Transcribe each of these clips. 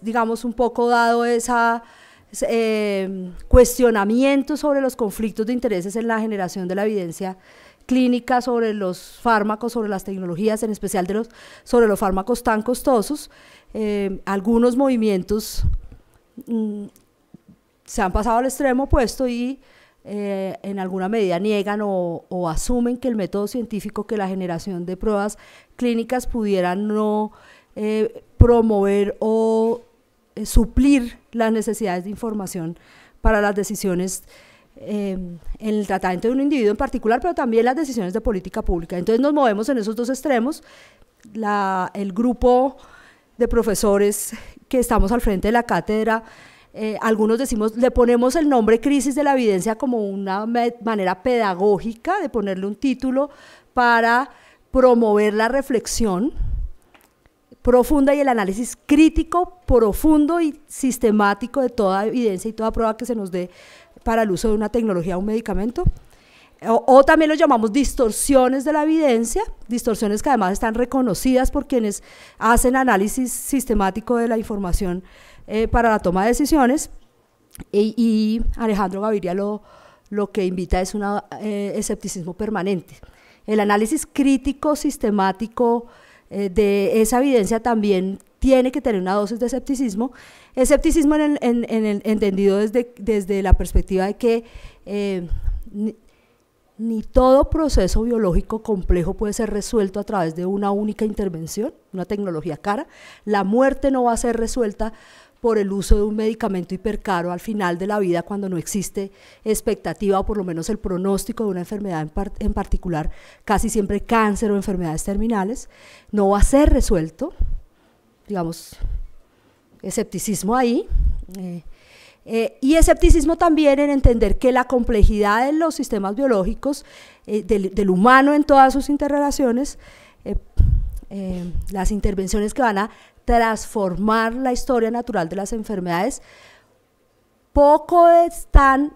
digamos, un poco dado esa... Eh, cuestionamiento sobre los conflictos de intereses en la generación de la evidencia clínica sobre los fármacos, sobre las tecnologías, en especial de los, sobre los fármacos tan costosos. Eh, algunos movimientos mm, se han pasado al extremo opuesto y eh, en alguna medida niegan o, asumen que el método científico, que la generación de pruebas clínicas pudiera no promover o eh, suplir las necesidades de información para las decisiones eh, en el tratamiento de un individuo en particular, pero también las decisiones de política pública. Entonces nos movemos en esos dos extremos. el grupo de profesores que estamos al frente de la cátedra, eh, algunos decimos, le ponemos el nombre crisis de la evidencia como una manera pedagógica de ponerle un título para promover la reflexión profunda y el análisis crítico, profundo y sistemático de toda evidencia y toda prueba que se nos dé para el uso de una tecnología o un medicamento. O, también lo llamamos distorsiones de la evidencia, distorsiones que además están reconocidas por quienes hacen análisis sistemático de la información eh, para la toma de decisiones. y Alejandro Gaviria lo, que invita es un eh, escepticismo permanente. El análisis crítico, sistemático, eh, de esa evidencia también tiene que tener una dosis de escepticismo. Escepticismo en entendido desde, la perspectiva de que eh, ni, todo proceso biológico complejo puede ser resuelto a través de una única intervención, una tecnología cara. La muerte no va a ser resuelta por el uso de un medicamento hipercaro al final de la vida cuando no existe expectativa o por lo menos el pronóstico de una enfermedad en, particular, casi siempre cáncer o enfermedades terminales, no va a ser resuelto, digamos, escepticismo ahí. Eh, eh, y escepticismo también en entender que la complejidad de los sistemas biológicos, eh, del, humano en todas sus interrelaciones, las intervenciones que van a transformar la historia natural de las enfermedades, poco están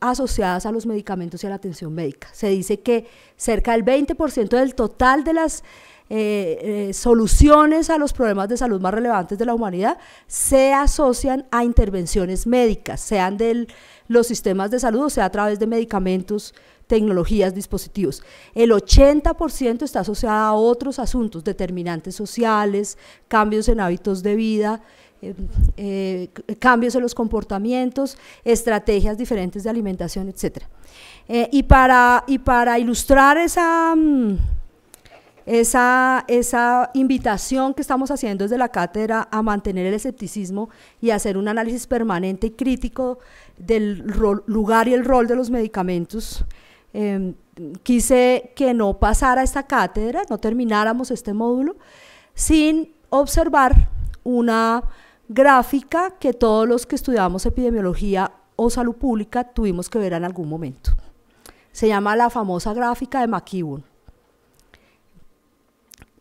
asociadas a los medicamentos y a la atención médica. Se dice que cerca del 20% del total de las eh, eh, soluciones a los problemas de salud más relevantes de la humanidad se asocian a intervenciones médicas, sean de los sistemas de salud o sea a través de medicamentos tecnologías, dispositivos. El 80% está asociado a otros asuntos, determinantes sociales, cambios en hábitos de vida, eh, eh, cambios en los comportamientos, estrategias diferentes de alimentación, etc. Eh, y, para, para ilustrar mm, esa, esa, invitación que estamos haciendo desde la cátedra a mantener el escepticismo y hacer un análisis permanente y crítico del lugar y el rol de los medicamentos, Em, quise que no pasara esta cátedra, no termináramos este módulo, sin observar una gráfica que todos los que estudiamos epidemiología o salud pública tuvimos que ver en algún momento. Se llama la famosa gráfica de McEwan.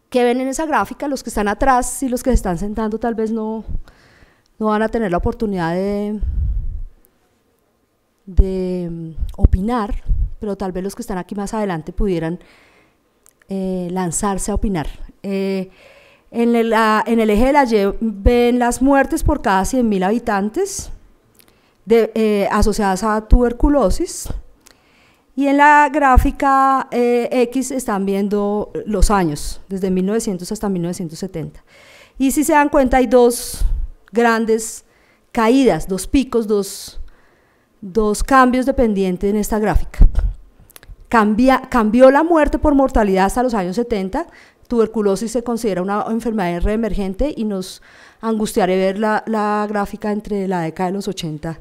¿Qué ven en esa gráfica? Los que están atrás y los que se están sentando tal vez no, no van a tener la oportunidad de, de mm, opinar, pero tal vez los que están aquí más adelante pudieran eh, lanzarse a opinar. Eh, en, el, eje de la Y ven las muertes por cada 100.000 habitantes eh, asociadas a tuberculosis. Y en la gráfica X están viendo los años, desde 1900 hasta 1970. Y si se dan cuenta, hay dos grandes caídas, dos picos, dos dos cambios dependientes en esta gráfica. Cambia, cambió la muerte por mortalidad hasta los años 70. Tuberculosis se considera una enfermedad reemergente y nos angustiaré ver la, la gráfica entre la década de los 80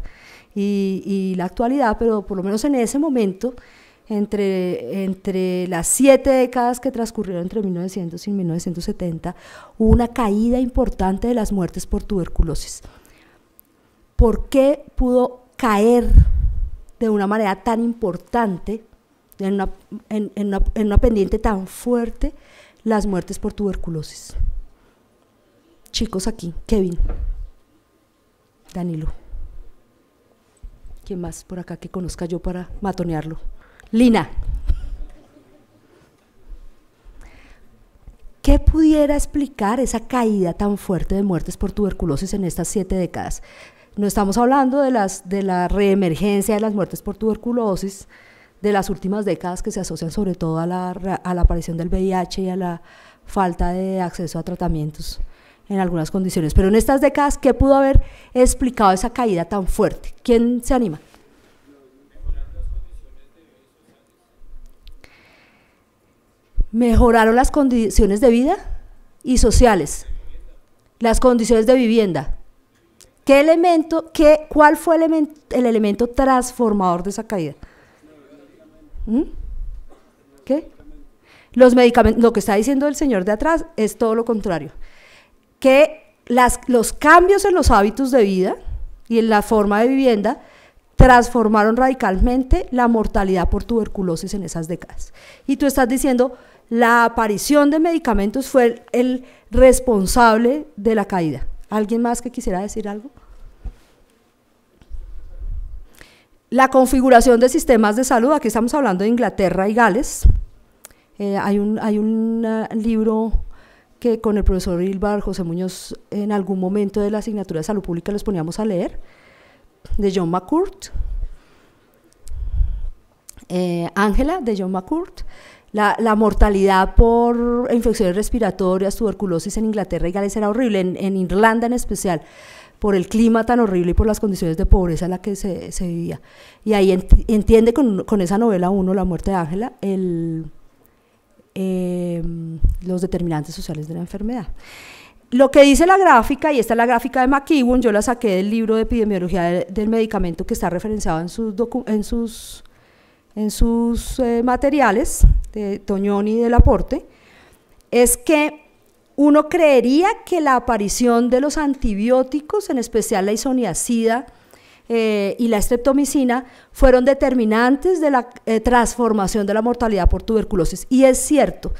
y, y, la actualidad, pero por lo menos en ese momento, entre, entre las siete décadas que transcurrieron entre 1900 y 1970, hubo una caída importante de las muertes por tuberculosis. ¿Por qué pudo caer de una manera tan importante, en una, pendiente tan fuerte, las muertes por tuberculosis. Chicos aquí, Kevin, Danilo. ¿Quién más por acá que conozca yo para matonearlo? Lina. ¿Qué pudiera explicar esa caída tan fuerte de muertes por tuberculosis en estas siete décadas? No estamos hablando de, las, de la reemergencia de las muertes por tuberculosis de las últimas décadas que se asocian sobre todo a la, a la aparición del VIH y a la falta de acceso a tratamientos en algunas condiciones. Pero en estas décadas, ¿qué pudo haber explicado esa caída tan fuerte? ¿Quién se anima? mejoraron las condiciones de vida y sociales, las condiciones de vivienda. ¿Qué elemento, qué, cuál fue el, elemento transformador de esa caída? ¿Mm? ¿Qué? Los medicamentos, lo que está diciendo el señor de atrás es todo lo contrario. Que las, los cambios en los hábitos de vida y en la forma de vivienda transformaron radicalmente la mortalidad por tuberculosis en esas décadas. Y tú estás diciendo, la aparición de medicamentos fue el responsable de la caída. ¿Alguien más que quisiera decir algo? La configuración de sistemas de salud, aquí estamos hablando de Inglaterra y Gales. Eh, hay un, hay un eh, libro que con el profesor Ilbar José Muñoz en algún momento de la asignatura de salud pública los poníamos a leer, de John McCourt. Eh, Ángela, de John McCourt, la, mortalidad por infecciones respiratorias, tuberculosis en Inglaterra y Gales era horrible, en, Irlanda en especial, por el clima tan horrible y por las condiciones de pobreza en la que se, vivía. Y ahí entiende con, esa novela uno, La muerte de Ángela, el, em, los determinantes sociales de la enfermedad. Lo que dice la gráfica, y esta es la gráfica de McEwan, yo la saqué del libro de epidemiología del medicamento que está referenciado en sus, en sus en sus eh, materiales de Toñoni y del aporte, es que uno creería que la aparición de los antibióticos, en especial la isoniacida eh, y la streptomicina, fueron determinantes de la eh, transformación de la mortalidad por tuberculosis. Y es cierto,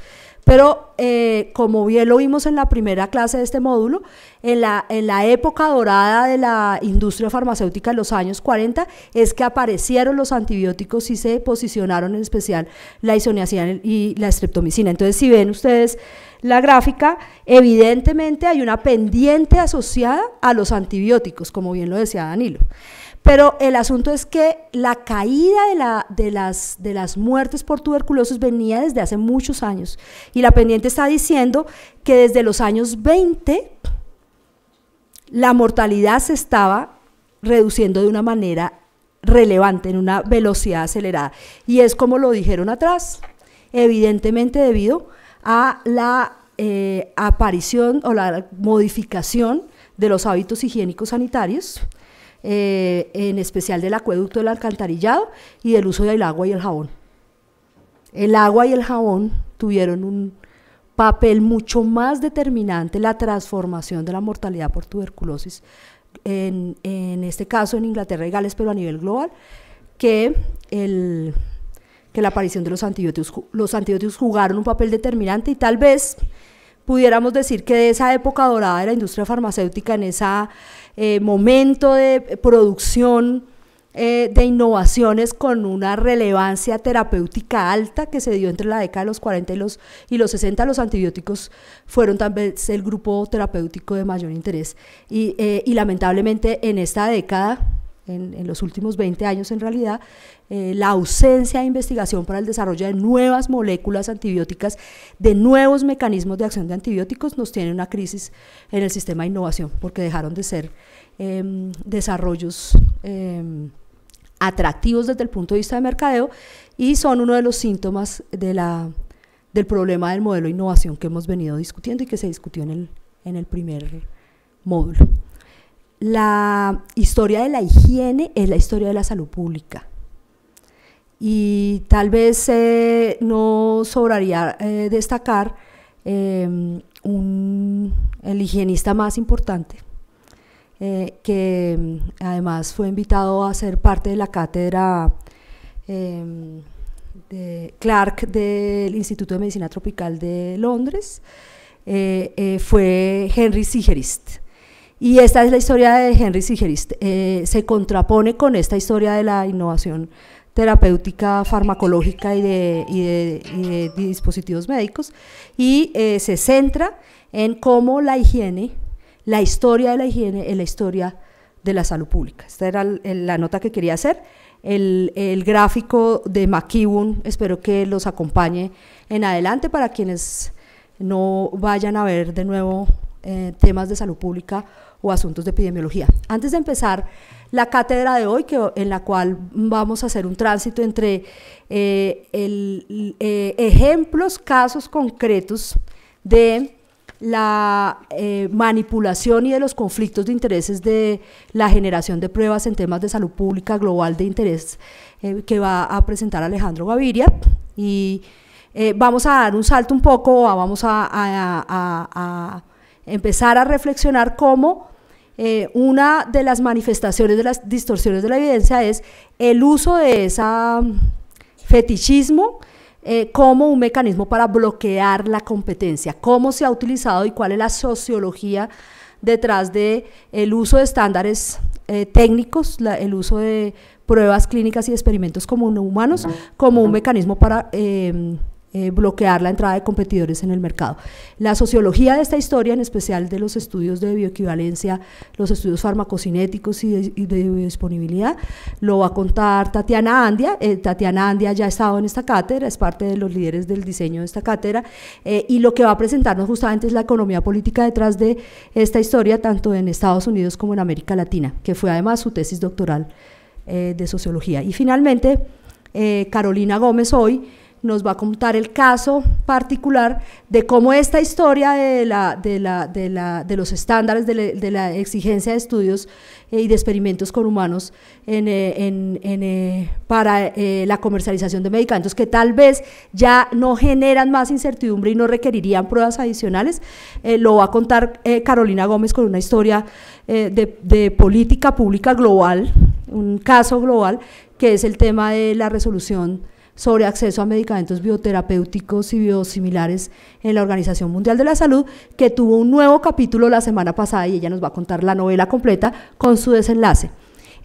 pero eh, como bien lo vimos en la primera clase de este módulo, en la, época dorada de la industria farmacéutica en los años 40 es que aparecieron los antibióticos y se posicionaron en especial la isoniacina y la estreptomicina. Entonces, si ven ustedes la gráfica, evidentemente hay una pendiente asociada a los antibióticos, como bien lo decía Danilo. Pero el asunto es que la caída de, las, muertes por tuberculosis venía desde hace muchos años. Y la pendiente está diciendo que desde los años 20 la mortalidad se estaba reduciendo de una manera relevante, en una velocidad acelerada. Y es como lo dijeron atrás, evidentemente debido a la eh, aparición o la modificación de los hábitos higiénicos sanitarios, eh, en especial del acueducto, del alcantarillado y del uso del agua y el jabón. El agua y el jabón tuvieron un papel mucho más determinante en la transformación de la mortalidad por tuberculosis, en, este caso en Inglaterra y Gales, pero a nivel global, que que la aparición de los antibióticos. Los antibióticos jugaron un papel determinante y tal vez pudiéramos decir que de esa época dorada de la industria farmacéutica, en esa eh, momento de producción eh, de innovaciones con una relevancia terapéutica alta que se dio entre la década de los 40 y los, y los 60. Los antibióticos fueron también el grupo terapéutico de mayor interés. Y, eh, y lamentablemente en esta década en, los últimos 20 años en realidad, eh, la ausencia de investigación para el desarrollo de nuevas moléculas antibióticas, de nuevos mecanismos de acción de antibióticos, nos tiene una crisis en el sistema de innovación, porque dejaron de ser em, desarrollos em, atractivos desde el punto de vista de mercadeo y son uno de los síntomas del problema del modelo de innovación que hemos venido discutiendo y que se discutió en el primer módulo la historia de la higiene es la historia de la salud pública. Y tal vez eh, no sobraría eh, destacar em, un, el higienista más importante, eh, que em, además fue invitado a ser parte de la cátedra em, de Clark del Instituto de Medicina Tropical de Londres, fue Henry Sigerist y esta es la historia de Henry Sigerist. Eh, se contrapone con esta historia de la innovación terapéutica, farmacológica y de, dispositivos médicos y eh, se centra en cómo la higiene, la historia de la higiene es la historia de la salud pública. Esta era la nota que quería hacer. El, gráfico de McEwan, espero que los acompañe en adelante para quienes no vayan a ver de nuevo eh, temas de salud pública o asuntos de epidemiología. Antes de empezar la cátedra de hoy, que, en la cual vamos a hacer un tránsito entre eh, el, eh, ejemplos, casos concretos de la eh, manipulación y de los conflictos de intereses de la generación de pruebas en temas de salud pública global de interés que va a presentar Alejandro Gaviria y vamos a dar un salto un poco, vamos a empezar a reflexionar cómo eh, una de las manifestaciones de las distorsiones de la evidencia es el uso de ese mm, fetichismo eh, como un mecanismo para bloquear la competencia, cómo se ha utilizado y cuál es la sociología detrás del el uso de estándares eh, técnicos, el uso de pruebas clínicas y experimentos como humanos, como un mecanismo para em, eh, bloquear la entrada de competidores en el mercado. La sociología de esta historia, en especial de los estudios de bioequivalencia, los estudios farmacocinéticos y de, disponibilidad, lo va a contar Tatiana Andia. Eh, Tatiana Andia ya ha estado en esta cátedra, es parte de los líderes del diseño de esta cátedra, eh, y lo que va a presentarnos justamente es la economía política detrás de esta historia, tanto en Estados Unidos como en América Latina, que fue además su tesis doctoral de sociología. Y finalmente, Carolina Gómez hoy, nos va a contar el caso particular de cómo esta historia de, la, de, los estándares de, la exigencia de estudios eh, y de experimentos con humanos eh, eh, para la comercialización de medicamentos que tal vez ya no generan más incertidumbre y no requerirían pruebas adicionales, lo va a contar Carolina Gómez con una historia de política pública global, un caso global que es el tema de la resolución sobre acceso a medicamentos bioterapéuticos y biosimilares en la Organización Mundial de la Salud, que tuvo un nuevo capítulo la semana pasada y ella nos va a contar la novela completa con su desenlace.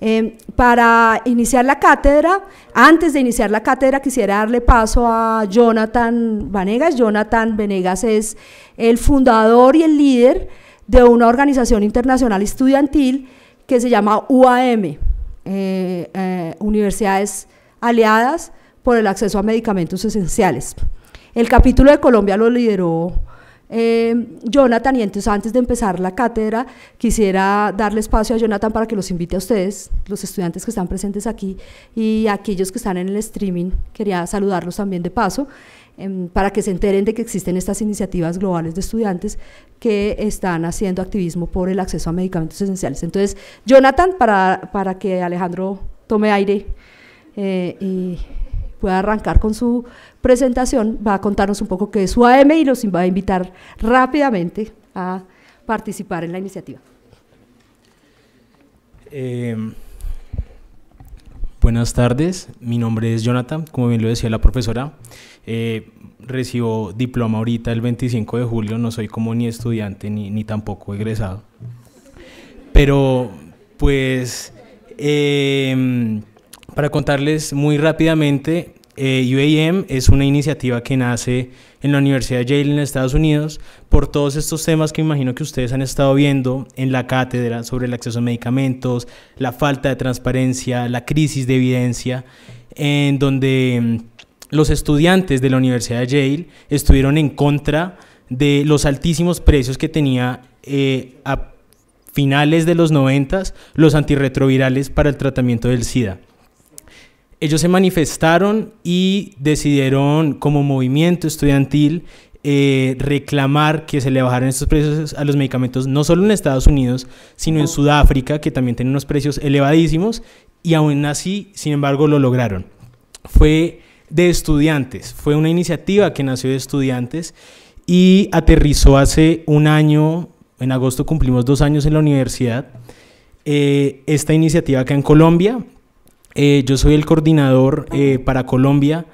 Em, para iniciar la cátedra, antes de iniciar la cátedra quisiera darle paso a Jonathan Vanegas. Jonathan Venegas es el fundador y el líder de una organización internacional estudiantil que se llama UAM, eh, eh, Universidades Aliadas por el acceso a medicamentos esenciales. El capítulo de Colombia lo lideró eh, Jonathan y entonces antes de empezar la cátedra quisiera darle espacio a Jonathan para que los invite a ustedes, los estudiantes que están presentes aquí y aquellos que están en el streaming, quería saludarlos también de paso em, para que se enteren de que existen estas iniciativas globales de estudiantes que están haciendo activismo por el acceso a medicamentos esenciales. Entonces, Jonathan, para, que Alejandro tome aire eh, y pueda arrancar con su presentación, va a contarnos un poco qué es su AM y los va a invitar rápidamente a participar en la iniciativa. Eh, buenas tardes, mi nombre es Jonathan, como bien lo decía la profesora. Eh, recibo diploma ahorita el 25 de julio, no soy como ni estudiante ni, tampoco egresado. Pero pues eh, para contarles muy rápidamente, eh, UAM es una iniciativa que nace en la Universidad de Yale en Estados Unidos por todos estos temas que imagino que ustedes han estado viendo en la cátedra sobre el acceso a medicamentos, la falta de transparencia, la crisis de evidencia, en donde mm, los estudiantes de la Universidad de Yale estuvieron en contra de los altísimos precios que tenía eh, a finales de los 90 los antirretrovirales para el tratamiento del SIDA ellos se manifestaron y decidieron como movimiento estudiantil eh, reclamar que se le bajaran estos precios a los medicamentos, no solo en Estados Unidos, sino en Sudáfrica, que también tiene unos precios elevadísimos, y aún así, sin embargo, lo lograron. Fue de estudiantes, fue una iniciativa que nació de estudiantes y aterrizó hace un año, en agosto cumplimos dos años en la universidad, eh, esta iniciativa acá en Colombia, eh, yo soy el coordinador eh, para Colombia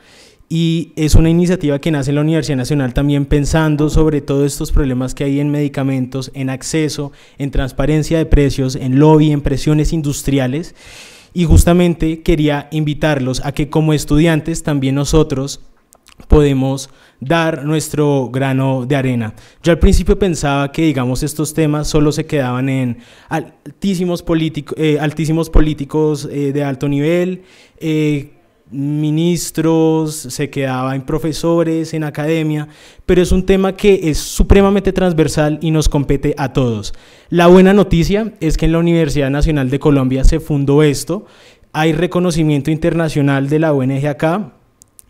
y es una iniciativa que nace en la Universidad Nacional también pensando sobre todos estos problemas que hay en medicamentos, en acceso, en transparencia de precios, en lobby, en presiones industriales. Y justamente quería invitarlos a que como estudiantes también nosotros podemos dar nuestro grano de arena. Yo al principio pensaba que, digamos, estos temas solo se quedaban en altísimos, eh, altísimos políticos eh, de alto nivel, eh, ministros, se quedaba en profesores, en academia, pero es un tema que es supremamente transversal y nos compete a todos. La buena noticia es que en la Universidad Nacional de Colombia se fundó esto, hay reconocimiento internacional de la ONG acá,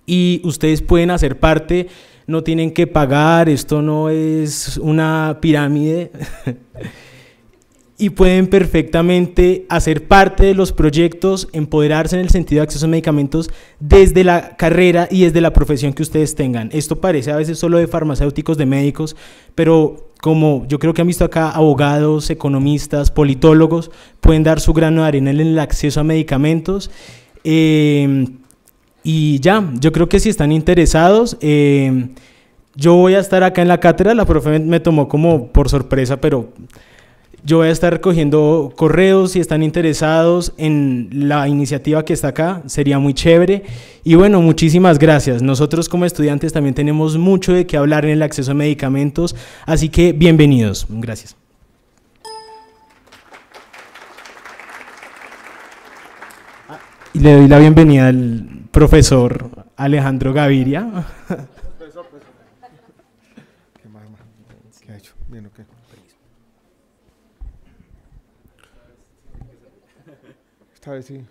y ustedes pueden hacer parte, no tienen que pagar, esto no es una pirámide. y pueden perfectamente hacer parte de los proyectos, empoderarse en el sentido de acceso a medicamentos desde la carrera y desde la profesión que ustedes tengan. Esto parece a veces solo de farmacéuticos, de médicos, pero como yo creo que han visto acá, abogados, economistas, politólogos, pueden dar su grano de arena en el acceso a medicamentos. Eh, y ya, yo creo que si están interesados, eh, yo voy a estar acá en la cátedra, la profe me tomó como por sorpresa, pero yo voy a estar recogiendo correos si están interesados en la iniciativa que está acá, sería muy chévere. Y bueno, muchísimas gracias. Nosotros como estudiantes también tenemos mucho de qué hablar en el acceso a medicamentos, así que bienvenidos. Gracias. Ah, y le doy la bienvenida al profesor Alejandro Gaviria. Esta vez sí.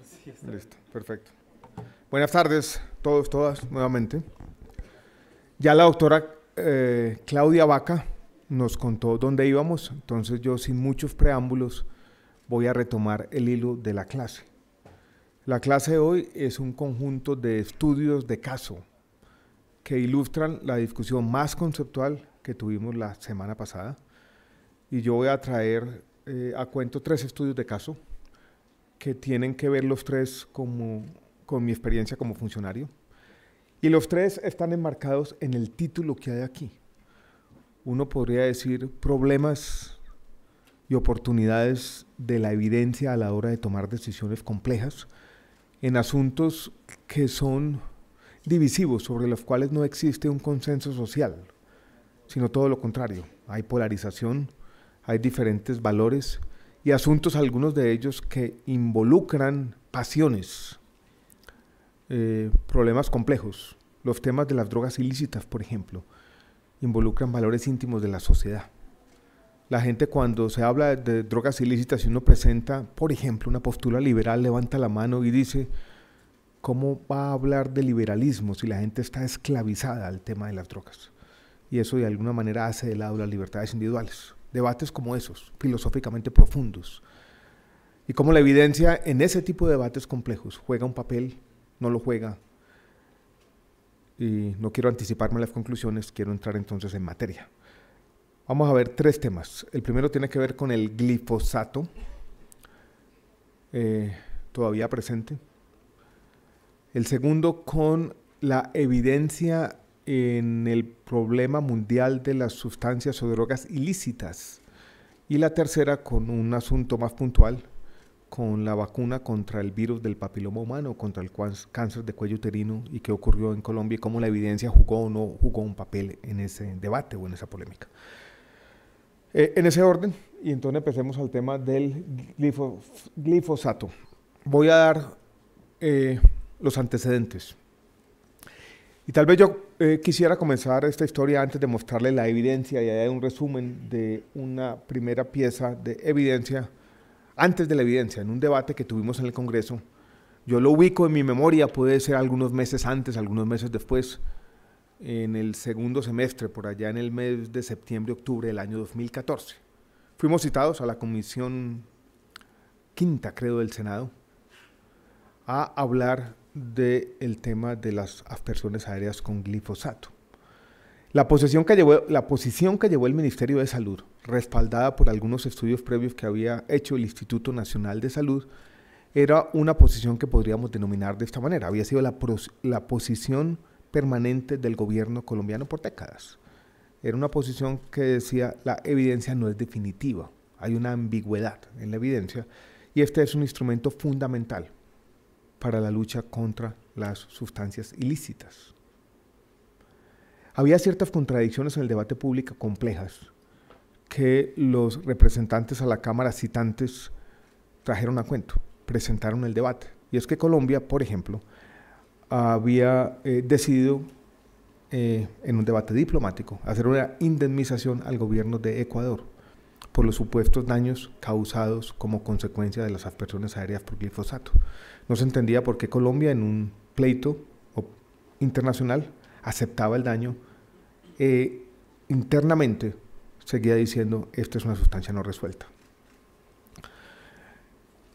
Listo, perfecto. Buenas tardes, todos, todas, nuevamente. Ya la doctora eh, Claudia Vaca nos contó dónde íbamos, entonces yo sin muchos preámbulos voy a retomar el hilo de la clase. La clase de hoy es un conjunto de estudios de caso que ilustran la discusión más conceptual que tuvimos la semana pasada. Y yo voy a traer eh, a cuento tres estudios de caso que tienen que ver los tres con mi experiencia como funcionario. Y los tres están enmarcados en el título que hay aquí. Uno podría decir problemas y oportunidades de la evidencia a la hora de tomar decisiones complejas en asuntos que son divisivos, sobre los cuales no existe un consenso social, sino todo lo contrario. Hay polarización, hay diferentes valores y asuntos, algunos de ellos que involucran pasiones, eh, problemas complejos. Los temas de las drogas ilícitas, por ejemplo, involucran valores íntimos de la sociedad. La gente cuando se habla de drogas ilícitas y uno presenta, por ejemplo, una postura liberal, levanta la mano y dice, ¿cómo va a hablar de liberalismo si la gente está esclavizada al tema de las drogas? Y eso de alguna manera hace de lado las libertades individuales. Debates como esos, filosóficamente profundos. Y como la evidencia en ese tipo de debates complejos juega un papel, no lo juega. Y no quiero anticiparme las conclusiones, quiero entrar entonces en materia. Vamos a ver tres temas. El primero tiene que ver con el glifosato, eh, todavía presente. El segundo con la evidencia en el problema mundial de las sustancias o drogas ilícitas. Y la tercera con un asunto más puntual, con la vacuna contra el virus del papiloma humano, contra el cáncer de cuello uterino y qué ocurrió en Colombia y cómo la evidencia jugó o no jugó un papel en ese debate o en esa polémica. Eh, en ese orden, y entonces empecemos al tema del glifosato. Voy a dar eh, los antecedentes. Y tal vez yo eh, quisiera comenzar esta historia antes de mostrarle la evidencia, y hay un resumen de una primera pieza de evidencia, antes de la evidencia, en un debate que tuvimos en el Congreso. Yo lo ubico en mi memoria, puede ser algunos meses antes, algunos meses después, en el segundo semestre, por allá en el mes de septiembre-octubre del año 2014. Fuimos citados a la comisión quinta, creo, del Senado, a hablar del tema de las aspersiones aéreas con glifosato. La posición, que llevó, la posición que llevó el Ministerio de Salud, respaldada por algunos estudios previos que había hecho el Instituto Nacional de Salud, era una posición que podríamos denominar de esta manera. Había sido la posición permanente del gobierno colombiano por décadas. Era una posición que decía la evidencia no es definitiva, hay una ambigüedad en la evidencia y este es un instrumento fundamental para la lucha contra las sustancias ilícitas. Había ciertas contradicciones en el debate público complejas que los representantes a la Cámara citantes trajeron a cuento, presentaron el debate. Y es que Colombia, por ejemplo, había eh, decidido eh, en un debate diplomático hacer una indemnización al gobierno de Ecuador por los supuestos daños causados como consecuencia de las aspersiones aéreas por glifosato. No se entendía por qué Colombia en un pleito internacional aceptaba el daño eh, internamente seguía diciendo, esto es una sustancia no resuelta.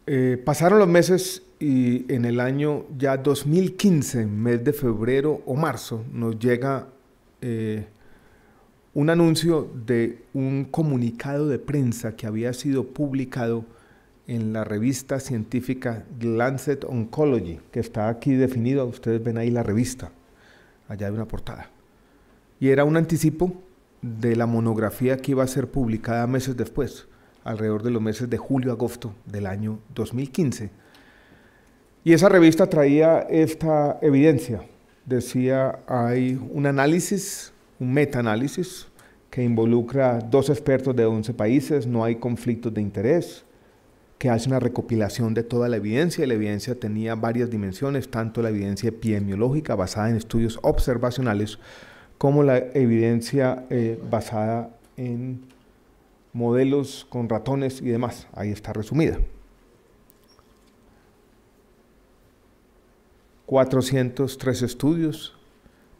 Eh, pasaron los meses y en el año ya 2015, mes de febrero o marzo, nos llega eh, un anuncio de un comunicado de prensa que había sido publicado en la revista científica Lancet Oncology, que está aquí definido, ustedes ven ahí la revista, allá hay una portada. Y era un anticipo de la monografía que iba a ser publicada meses después, alrededor de los meses de julio-agosto del año 2015 y esa revista traía esta evidencia. Decía, hay un análisis, un metaanálisis, que involucra dos expertos de 11 países, no hay conflictos de interés, que hace una recopilación de toda la evidencia. La evidencia tenía varias dimensiones, tanto la evidencia epidemiológica basada en estudios observacionales, como la evidencia eh, basada en modelos con ratones y demás. Ahí está resumida. 403 estudios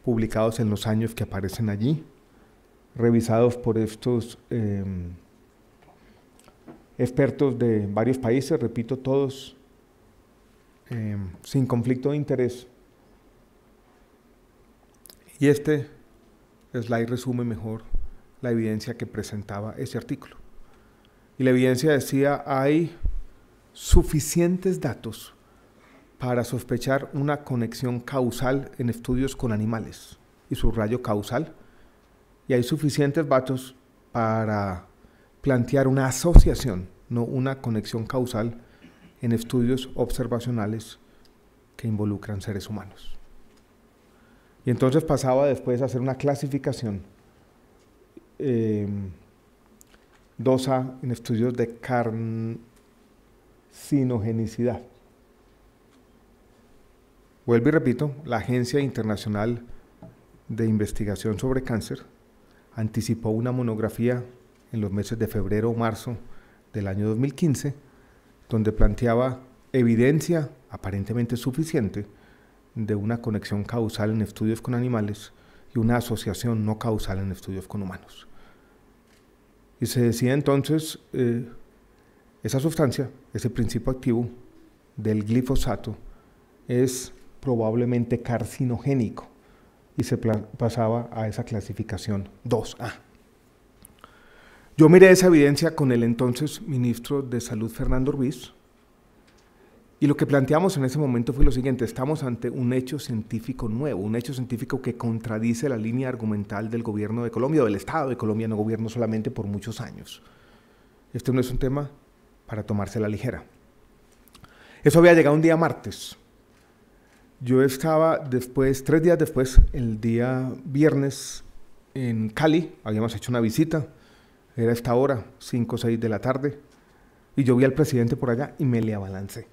publicados en los años que aparecen allí, revisados por estos em, expertos de varios países, repito, todos em, sin conflicto de interés. Y este slide resume mejor la evidencia que presentaba ese artículo. Y la evidencia decía, hay suficientes datos para sospechar una conexión causal en estudios con animales. Y su rayo causal. Y hay suficientes datos para plantear una asociación, no una conexión causal en estudios observacionales que involucran seres humanos. Y entonces pasaba después a hacer una clasificación. Eh, en estudios de carcinogenicidad Vuelvo y repito, la Agencia Internacional de Investigación sobre Cáncer anticipó una monografía en los meses de febrero o marzo del año 2015, donde planteaba evidencia aparentemente suficiente de una conexión causal en estudios con animales y una asociación no causal en estudios con humanos. Y se decía entonces, eh, esa sustancia, ese principio activo del glifosato, es probablemente carcinogénico y se pasaba a esa clasificación 2A. Yo miré esa evidencia con el entonces ministro de Salud Fernando Ruiz y lo que planteamos en ese momento fue lo siguiente, estamos ante un hecho científico nuevo, un hecho científico que contradice la línea argumental del gobierno de Colombia del Estado de Colombia, no gobierno solamente por muchos años. Este no es un tema para tomarse la ligera. Eso había llegado un día martes. Yo estaba después, tres días después, el día viernes en Cali, habíamos hecho una visita, era esta hora, cinco o 6 de la tarde, y yo vi al presidente por allá y me le abalancé.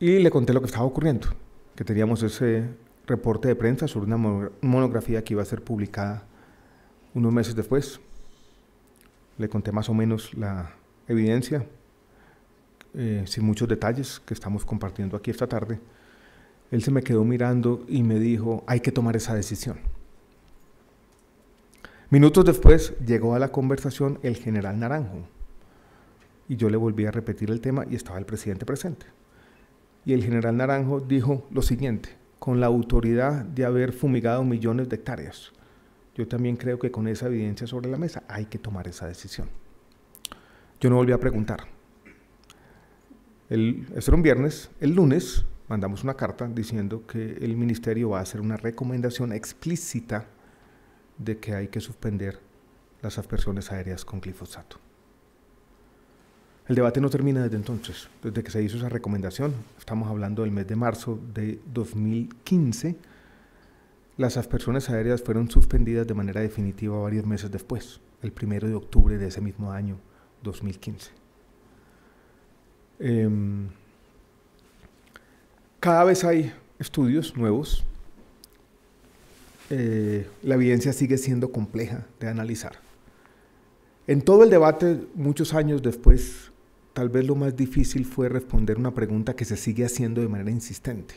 Y le conté lo que estaba ocurriendo, que teníamos ese reporte de prensa sobre una monografía que iba a ser publicada unos meses después. Le conté más o menos la evidencia eh, sin muchos detalles que estamos compartiendo aquí esta tarde, él se me quedó mirando y me dijo, hay que tomar esa decisión. Minutos después llegó a la conversación el general Naranjo y yo le volví a repetir el tema y estaba el presidente presente. Y el general Naranjo dijo lo siguiente, con la autoridad de haber fumigado millones de hectáreas. Yo también creo que con esa evidencia sobre la mesa hay que tomar esa decisión. Yo no volví a preguntar. El, era un viernes. El lunes mandamos una carta diciendo que el ministerio va a hacer una recomendación explícita de que hay que suspender las aspersiones aéreas con glifosato. El debate no termina desde entonces. Desde que se hizo esa recomendación, estamos hablando del mes de marzo de 2015, las aspersiones aéreas fueron suspendidas de manera definitiva varios meses después, el primero de octubre de ese mismo año 2015. Em, cada vez hay estudios nuevos. Eh, la evidencia sigue siendo compleja de analizar. En todo el debate, muchos años después, tal vez lo más difícil fue responder una pregunta que se sigue haciendo de manera insistente.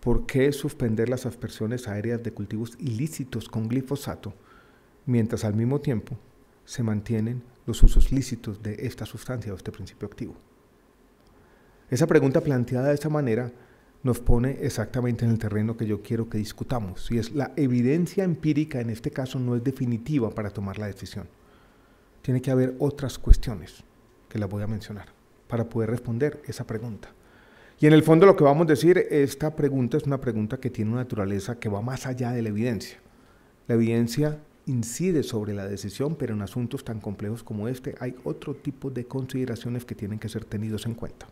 ¿Por qué suspender las aspersiones aéreas de cultivos ilícitos con glifosato mientras al mismo tiempo se mantienen los usos lícitos de esta sustancia o este principio activo? Esa pregunta planteada de esta manera nos pone exactamente en el terreno que yo quiero que discutamos, y es la evidencia empírica en este caso no es definitiva para tomar la decisión. Tiene que haber otras cuestiones que las voy a mencionar para poder responder esa pregunta. Y en el fondo lo que vamos a decir, esta pregunta es una pregunta que tiene una naturaleza que va más allá de la evidencia. La evidencia incide sobre la decisión, pero en asuntos tan complejos como este hay otro tipo de consideraciones que tienen que ser tenidos en cuenta.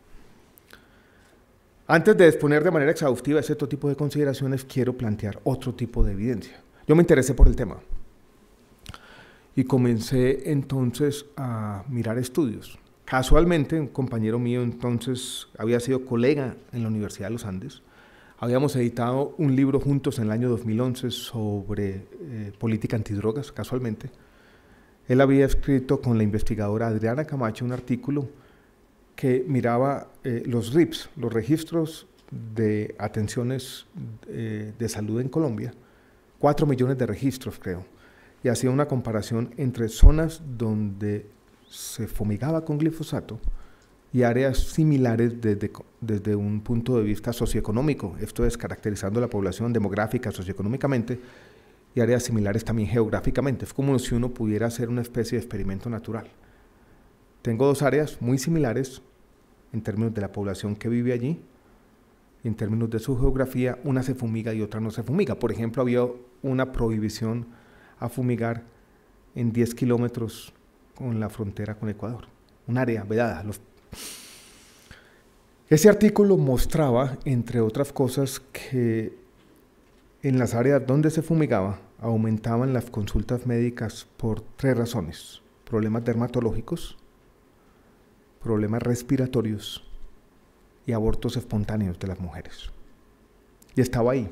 Antes de exponer de manera exhaustiva ese otro tipo de consideraciones, quiero plantear otro tipo de evidencia. Yo me interesé por el tema y comencé entonces a mirar estudios. Casualmente, un compañero mío entonces había sido colega en la Universidad de los Andes. Habíamos editado un libro juntos en el año 2011 sobre eh, política antidrogas, casualmente. Él había escrito con la investigadora Adriana Camacho un artículo que miraba eh, los RIPS, los registros de atenciones eh, de salud en Colombia, cuatro millones de registros creo, y hacía una comparación entre zonas donde se fumigaba con glifosato y áreas similares desde, desde un punto de vista socioeconómico, esto es caracterizando la población demográfica, socioeconómicamente, y áreas similares también geográficamente. Es como si uno pudiera hacer una especie de experimento natural. Tengo dos áreas muy similares en términos de la población que vive allí en términos de su geografía, una se fumiga y otra no se fumiga. Por ejemplo, había una prohibición a fumigar en 10 kilómetros con la frontera con Ecuador, un área vedada. Ese artículo mostraba, entre otras cosas, que en las áreas donde se fumigaba aumentaban las consultas médicas por tres razones. Problemas dermatológicos, problemas respiratorios y abortos espontáneos de las mujeres. Y estaba ahí.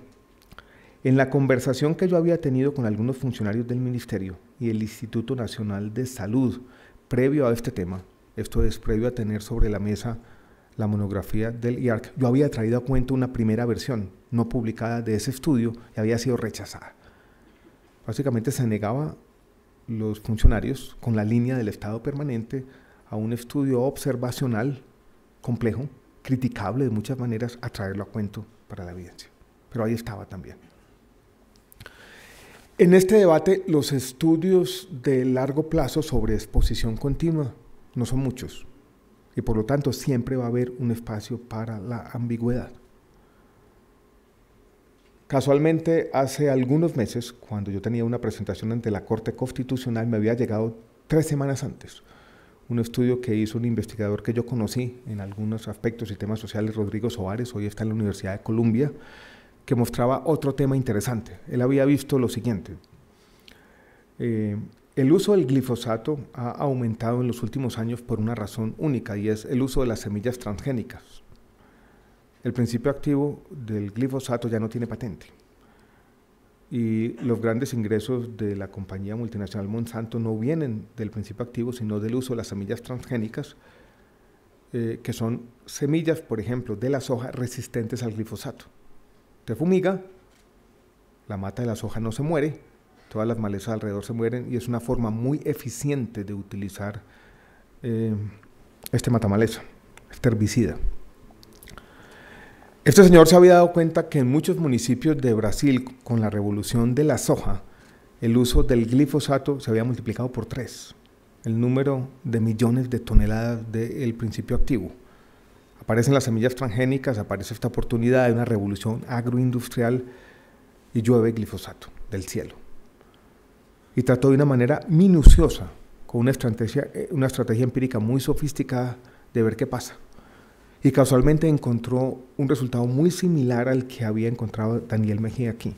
En la conversación que yo había tenido con algunos funcionarios del Ministerio y el Instituto Nacional de Salud previo a este tema, esto es previo a tener sobre la mesa la monografía del IARC, yo había traído a cuenta una primera versión no publicada de ese estudio y había sido rechazada. Básicamente se negaba los funcionarios con la línea del Estado permanente a un estudio observacional complejo, criticable de muchas maneras, a traerlo a cuento para la evidencia. Pero ahí estaba también. En este debate, los estudios de largo plazo sobre exposición continua no son muchos y por lo tanto siempre va a haber un espacio para la ambigüedad. Casualmente, hace algunos meses, cuando yo tenía una presentación ante la Corte Constitucional, me había llegado tres semanas antes un estudio que hizo un investigador que yo conocí en algunos aspectos y temas sociales, Rodrigo Soares, hoy está en la Universidad de Columbia, que mostraba otro tema interesante. Él había visto lo siguiente. Eh, el uso del glifosato ha aumentado en los últimos años por una razón única y es el uso de las semillas transgénicas. El principio activo del glifosato ya no tiene patente y los grandes ingresos de la compañía multinacional Monsanto no vienen del principio activo, sino del uso de las semillas transgénicas, eh, que son semillas, por ejemplo, de la soja resistentes al glifosato. Te fumiga, la mata de la soja no se muere, todas las malezas alrededor se mueren y es una forma muy eficiente de utilizar eh, este matamaleza, este herbicida. Este señor se había dado cuenta que en muchos municipios de Brasil, con la revolución de la soja, el uso del glifosato se había multiplicado por tres, el número de millones de toneladas del principio activo. Aparecen las semillas transgénicas, aparece esta oportunidad de una revolución agroindustrial y llueve glifosato del cielo. Y trató de una manera minuciosa, con una estrategia, eh, una estrategia empírica muy sofisticada, de ver qué pasa y casualmente encontró un resultado muy similar al que había encontrado Daniel Mejía aquí.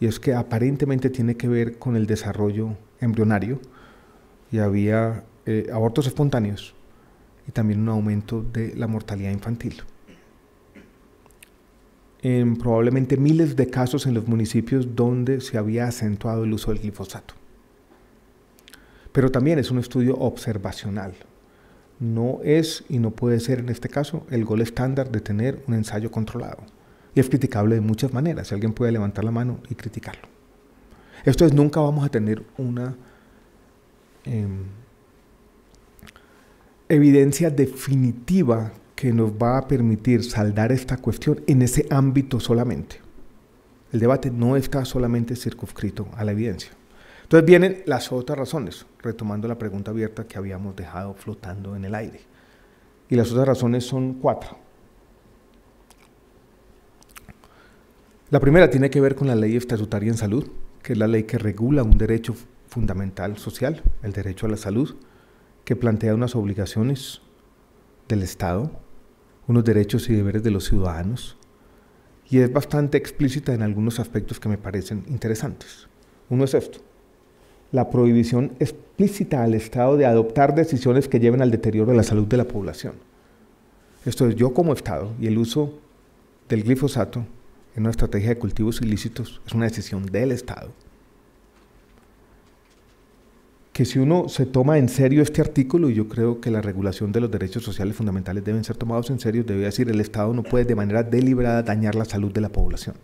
Y es que aparentemente tiene que ver con el desarrollo embrionario y había eh, abortos espontáneos y también un aumento de la mortalidad infantil. En probablemente miles de casos en los municipios donde se había acentuado el uso del glifosato. Pero también es un estudio observacional, no es y no puede ser en este caso el gol estándar de tener un ensayo controlado. Y es criticable de muchas maneras. Si Alguien puede levantar la mano y criticarlo. Esto es, nunca vamos a tener una em, evidencia definitiva que nos va a permitir saldar esta cuestión en ese ámbito solamente. El debate no está solamente circunscrito a la evidencia. Entonces vienen las otras razones, retomando la pregunta abierta que habíamos dejado flotando en el aire. Y las otras razones son cuatro. La primera tiene que ver con la ley estatutaria en salud, que es la ley que regula un derecho fundamental social, el derecho a la salud, que plantea unas obligaciones del Estado, unos derechos y deberes de los ciudadanos, y es bastante explícita en algunos aspectos que me parecen interesantes. Uno es esto, la prohibición explícita al Estado de adoptar decisiones que lleven al deterioro de la salud de la población. Esto es, yo como Estado y el uso del glifosato en una estrategia de cultivos ilícitos es una decisión del Estado. Que si uno se toma en serio este artículo, y yo creo que la regulación de los derechos sociales fundamentales deben ser tomados en serio, debe decir el Estado no puede de manera deliberada dañar la salud de la población.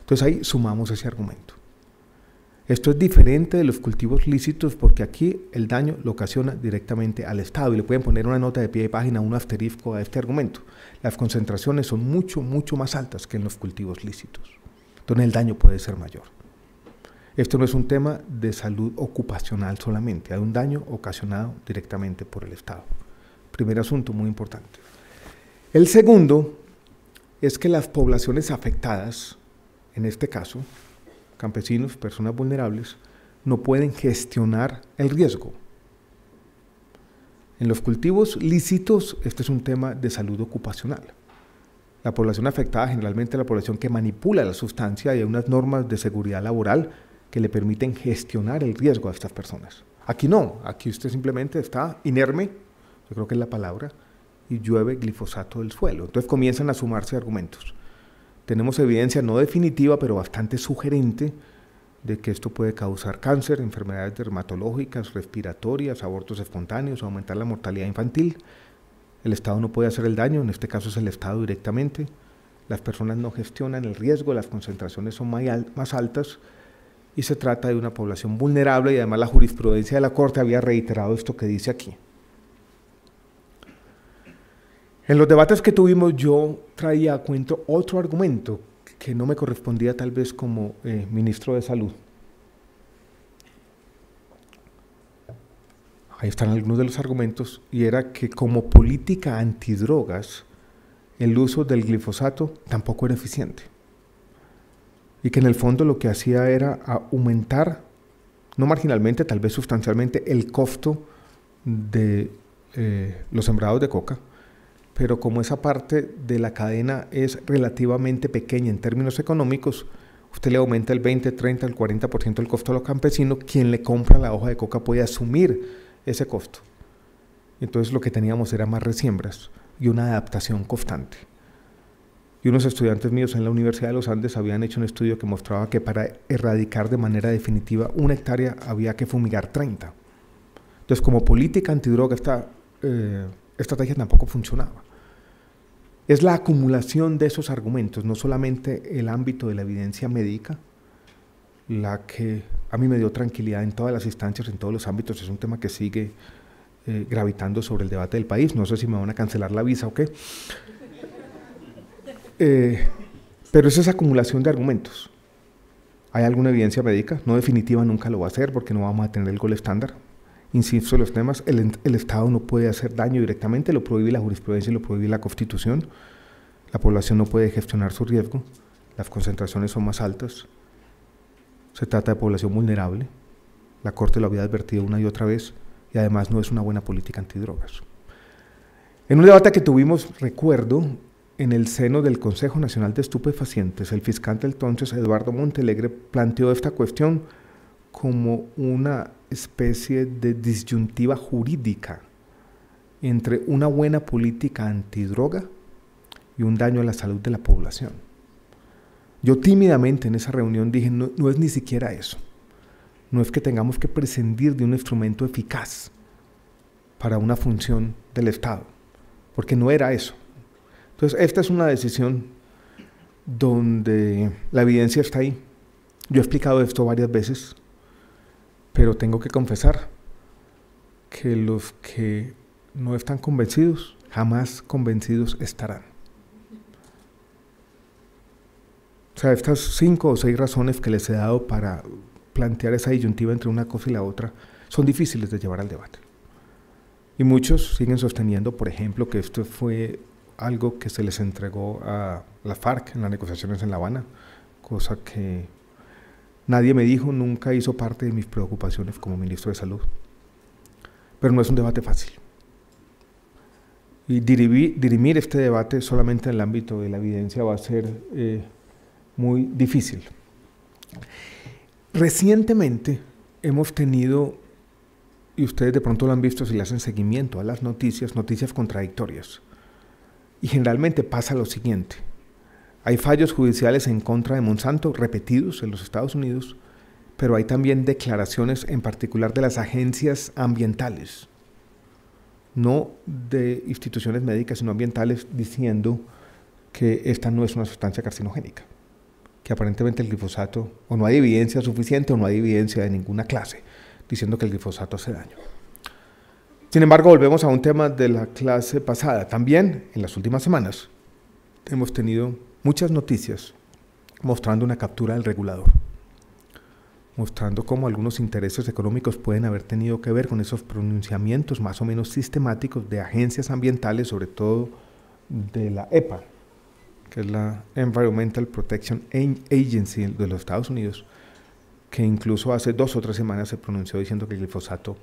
Entonces ahí sumamos ese argumento. Esto es diferente de los cultivos lícitos porque aquí el daño lo ocasiona directamente al Estado y le pueden poner una nota de pie de página, un asterisco a este argumento. Las concentraciones son mucho, mucho más altas que en los cultivos lícitos. Entonces el daño puede ser mayor. Esto no es un tema de salud ocupacional solamente, hay un daño ocasionado directamente por el Estado. Primer asunto muy importante. El segundo es que las poblaciones afectadas, en este caso, campesinos, personas vulnerables, no pueden gestionar el riesgo. En los cultivos lícitos, este es un tema de salud ocupacional. La población afectada generalmente la población que manipula la sustancia y hay unas normas de seguridad laboral que le permiten gestionar el riesgo a estas personas. Aquí no, aquí usted simplemente está inerme, yo creo que es la palabra, y llueve glifosato del suelo. Entonces comienzan a sumarse argumentos tenemos evidencia no definitiva, pero bastante sugerente, de que esto puede causar cáncer, enfermedades dermatológicas, respiratorias, abortos espontáneos, aumentar la mortalidad infantil. El Estado no puede hacer el daño, en este caso es el Estado directamente. Las personas no gestionan el riesgo, las concentraciones son más altas y se trata de una población vulnerable y además la jurisprudencia de la Corte había reiterado esto que dice aquí. En los debates que tuvimos yo traía a cuento otro argumento que no me correspondía tal vez como eh, ministro de Salud. Ahí están algunos de los argumentos, y era que como política antidrogas, el uso del glifosato tampoco era eficiente. Y que en el fondo lo que hacía era aumentar, no marginalmente, tal vez sustancialmente, el costo de eh, los sembrados de coca pero como esa parte de la cadena es relativamente pequeña en términos económicos, usted le aumenta el 20, 30, el 40% del costo a los campesinos, quien le compra la hoja de coca puede asumir ese costo. Entonces lo que teníamos era más resiembras y una adaptación constante. Y unos estudiantes míos en la Universidad de los Andes habían hecho un estudio que mostraba que para erradicar de manera definitiva una hectárea había que fumigar 30. Entonces como política antidroga está... Eh, estrategia tampoco funcionaba. Es la acumulación de esos argumentos, no solamente el ámbito de la evidencia médica, la que a mí me dio tranquilidad en todas las instancias, en todos los ámbitos. Es un tema que sigue eh, gravitando sobre el debate del país. No sé si me van a cancelar la visa o qué. Eh, pero es esa acumulación de argumentos. ¿Hay alguna evidencia médica? No definitiva nunca lo va a hacer porque no vamos a tener el gol estándar. Insisto en los temas, el, Estado no puede hacer daño directamente, lo prohíbe la jurisprudencia y lo prohíbe la Constitución. La población no puede gestionar su riesgo, las concentraciones son más altas, se trata de población vulnerable, la Corte lo había advertido una y otra vez y además no es una buena política antidrogas. En un debate que tuvimos, recuerdo, en el seno del Consejo Nacional de Estupefacientes, el fiscal entonces, Eduardo Montelegre, planteó esta cuestión como una especie de disyuntiva jurídica entre una buena política antidroga y un daño a la salud de la población. Yo tímidamente en esa reunión dije, no, es ni siquiera eso. No es que tengamos que prescindir de un instrumento eficaz para una función del Estado, porque no era eso. Entonces, esta es una decisión donde la evidencia está ahí. Yo he explicado esto varias veces. Pero tengo que confesar que los que no están convencidos, jamás convencidos estarán. O sea, estas cinco o seis razones que les he dado para plantear esa disyuntiva entre una cosa y la otra son difíciles de llevar al debate. Y muchos siguen sosteniendo, por ejemplo, que esto fue algo que se les entregó a la FARC en las negociaciones en La Habana, cosa que Nadie me dijo, nunca hizo parte de mis preocupaciones como ministro de Salud. Pero no es un debate fácil. Y dirimir, este debate solamente en el ámbito de la evidencia va a ser eh, muy difícil. Recientemente hemos tenido, y ustedes de pronto lo han visto si le hacen seguimiento a las noticias, noticias contradictorias. Y generalmente pasa lo siguiente. Hay fallos judiciales en contra de Monsanto repetidos en los Estados Unidos, pero hay también declaraciones en particular de las agencias ambientales, no de instituciones médicas, sino ambientales, diciendo que esta no es una sustancia carcinogénica, que aparentemente el glifosato, o no hay evidencia suficiente o no hay evidencia de ninguna clase, diciendo que el glifosato hace daño. Sin embargo, volvemos a un tema de la clase pasada. También en las últimas semanas hemos tenido muchas noticias mostrando una captura del regulador, mostrando cómo algunos intereses económicos pueden haber tenido que ver con esos pronunciamientos más o menos sistemáticos de agencias ambientales, sobre todo de la EPA, que es la Environmental Protection Agency de los Estados Unidos, que incluso hace dos o tres semanas se pronunció diciendo que el glifosato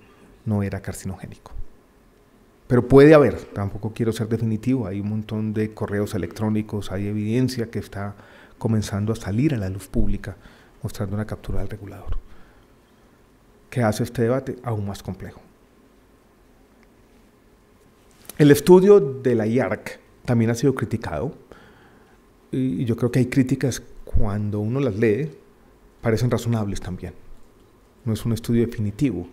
no era carcinogénico. Pero puede haber, tampoco quiero ser definitivo, hay un montón de correos electrónicos, hay evidencia que está comenzando a salir a la luz pública mostrando una captura del regulador, que hace este debate aún más complejo. El estudio de la IARC también ha sido criticado y yo creo que hay críticas cuando uno las lee, parecen razonables también. No es un estudio definitivo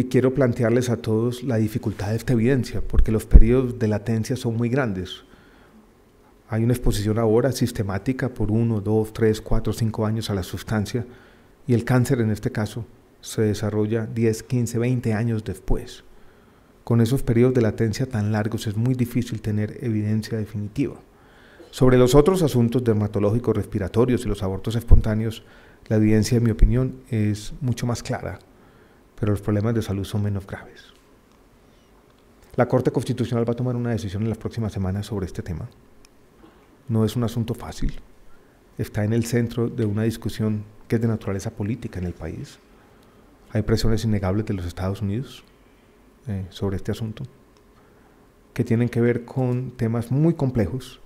y quiero plantearles a todos la dificultad de esta evidencia, porque los periodos de latencia son muy grandes. Hay una exposición ahora sistemática por uno, dos, tres, cuatro, cinco años a la sustancia y el cáncer en este caso se desarrolla 10, 15, 20 años después. Con esos periodos de latencia tan largos es muy difícil tener evidencia definitiva. Sobre los otros asuntos dermatológicos respiratorios y los abortos espontáneos, la evidencia, en mi opinión, es mucho más clara pero los problemas de salud son menos graves. La Corte Constitucional va a tomar una decisión en las próximas semanas sobre este tema. No es un asunto fácil. Está en el centro de una discusión que es de naturaleza política en el país. Hay presiones innegables de los Estados Unidos eh, sobre este asunto, que tienen que ver con temas muy complejos,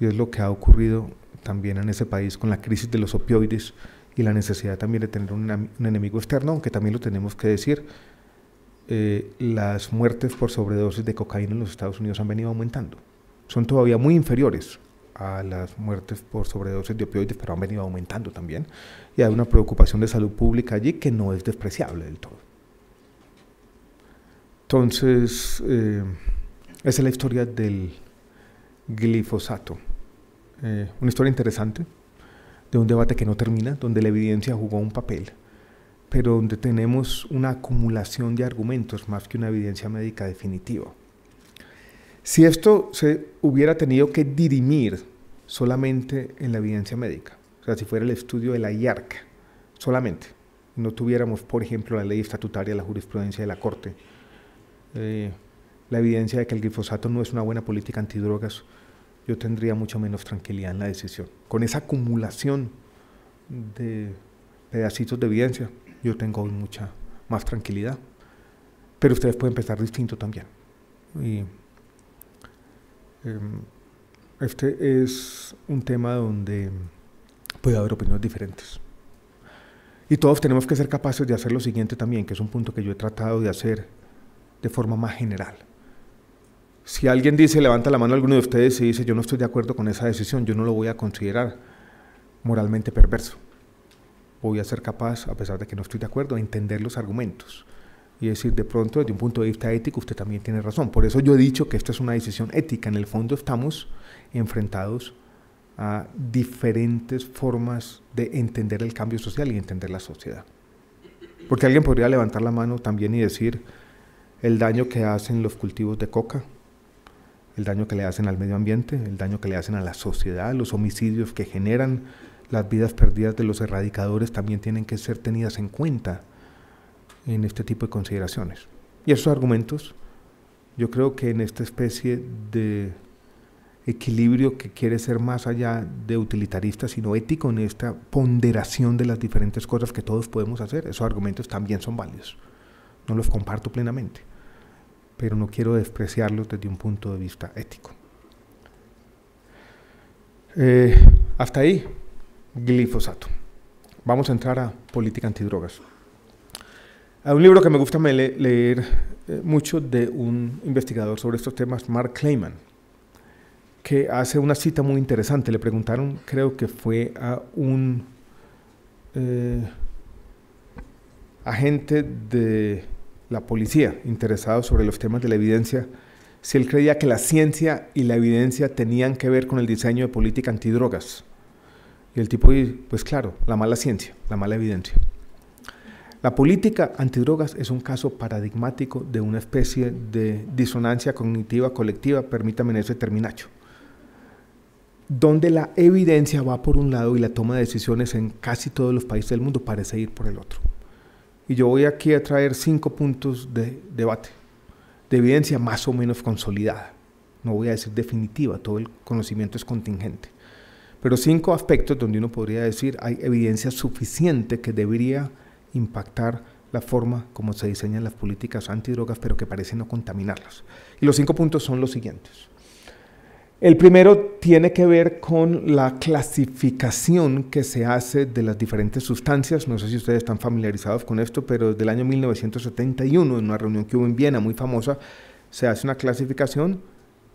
y es lo que ha ocurrido también en ese país con la crisis de los opioides y la necesidad también de tener un, enemigo externo, aunque también lo tenemos que decir, eh, las muertes por sobredosis de cocaína en los Estados Unidos han venido aumentando. Son todavía muy inferiores a las muertes por sobredosis de opioides, pero han venido aumentando también. Y hay una preocupación de salud pública allí que no es despreciable del todo. Entonces, eh, esa es la historia del glifosato. Eh, una historia interesante, de un debate que no termina, donde la evidencia jugó un papel, pero donde tenemos una acumulación de argumentos más que una evidencia médica definitiva. Si esto se hubiera tenido que dirimir solamente en la evidencia médica, o sea, si fuera el estudio de la IARC, solamente, no tuviéramos, por ejemplo, la ley estatutaria, la jurisprudencia de la Corte, eh, la evidencia de que el glifosato no es una buena política antidrogas, yo tendría mucho menos tranquilidad en la decisión. Con esa acumulación de pedacitos de evidencia, yo tengo mucha más tranquilidad. Pero ustedes pueden pensar distinto también. Em, este es un tema donde puede haber opiniones diferentes. Y todos tenemos que ser capaces de hacer lo siguiente también, que es un punto que yo he tratado de hacer de forma más general. Si alguien dice, levanta la mano a alguno de ustedes y dice, yo no estoy de acuerdo con esa decisión, yo no lo voy a considerar moralmente perverso. Voy a ser capaz, a pesar de que no estoy de acuerdo, de entender los argumentos y decir, de pronto, desde un punto de vista ético, usted también tiene razón. Por eso yo he dicho que esta es una decisión ética. En el fondo estamos enfrentados a diferentes formas de entender el cambio social y entender la sociedad. Porque alguien podría levantar la mano también y decir el daño que hacen los cultivos de coca, el daño que le hacen al medio ambiente, el daño que le hacen a la sociedad, los homicidios que generan, las vidas perdidas de los erradicadores también tienen que ser tenidas en cuenta en este tipo de consideraciones. Y esos argumentos, yo creo que en esta especie de equilibrio que quiere ser más allá de utilitarista, sino ético, en esta ponderación de las diferentes cosas que todos podemos hacer, esos argumentos también son válidos. No los comparto plenamente pero no quiero despreciarlos desde un punto de vista ético. Eh, hasta ahí, glifosato. Vamos a entrar a política antidrogas. Hay un libro que me gusta leer, eh, mucho de un investigador sobre estos temas, Mark Clayman, que hace una cita muy interesante. Le preguntaron, creo que fue a un eh, agente de la policía, interesado sobre los temas de la evidencia, si él creía que la ciencia y la evidencia tenían que ver con el diseño de política antidrogas. Y el tipo, pues claro, la mala ciencia, la mala evidencia. La política antidrogas es un caso paradigmático de una especie de disonancia cognitiva colectiva, permítame en ese terminacho, donde la evidencia va por un lado y la toma de decisiones en casi todos los países del mundo parece ir por el otro. Y yo voy aquí a traer cinco puntos de debate, de evidencia más o menos consolidada. No voy a decir definitiva, todo el conocimiento es contingente. Pero cinco aspectos donde uno podría decir hay evidencia suficiente que debería impactar la forma como se diseñan las políticas antidrogas, pero que parece no contaminarlas. Y los cinco puntos son los siguientes. El primero tiene que ver con la clasificación que se hace de las diferentes sustancias. No sé si ustedes están familiarizados con esto, pero desde el año 1971, en una reunión que hubo en Viena muy famosa, se hace una clasificación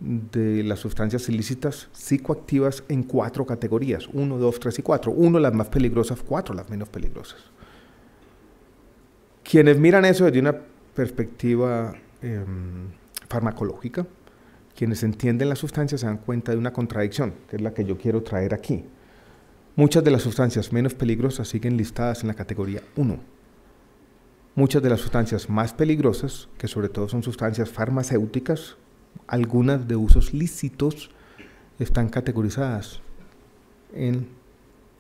de las sustancias ilícitas psicoactivas en cuatro categorías, Uno, dos, tres y cuatro. Uno, las más peligrosas, Cuatro, las menos peligrosas. Quienes miran eso desde una perspectiva em, farmacológica, quienes entienden la sustancia se dan cuenta de una contradicción, que es la que yo quiero traer aquí. Muchas de las sustancias menos peligrosas siguen listadas en la categoría 1. Muchas de las sustancias más peligrosas, que sobre todo son sustancias farmacéuticas, algunas de usos lícitos, están categorizadas en,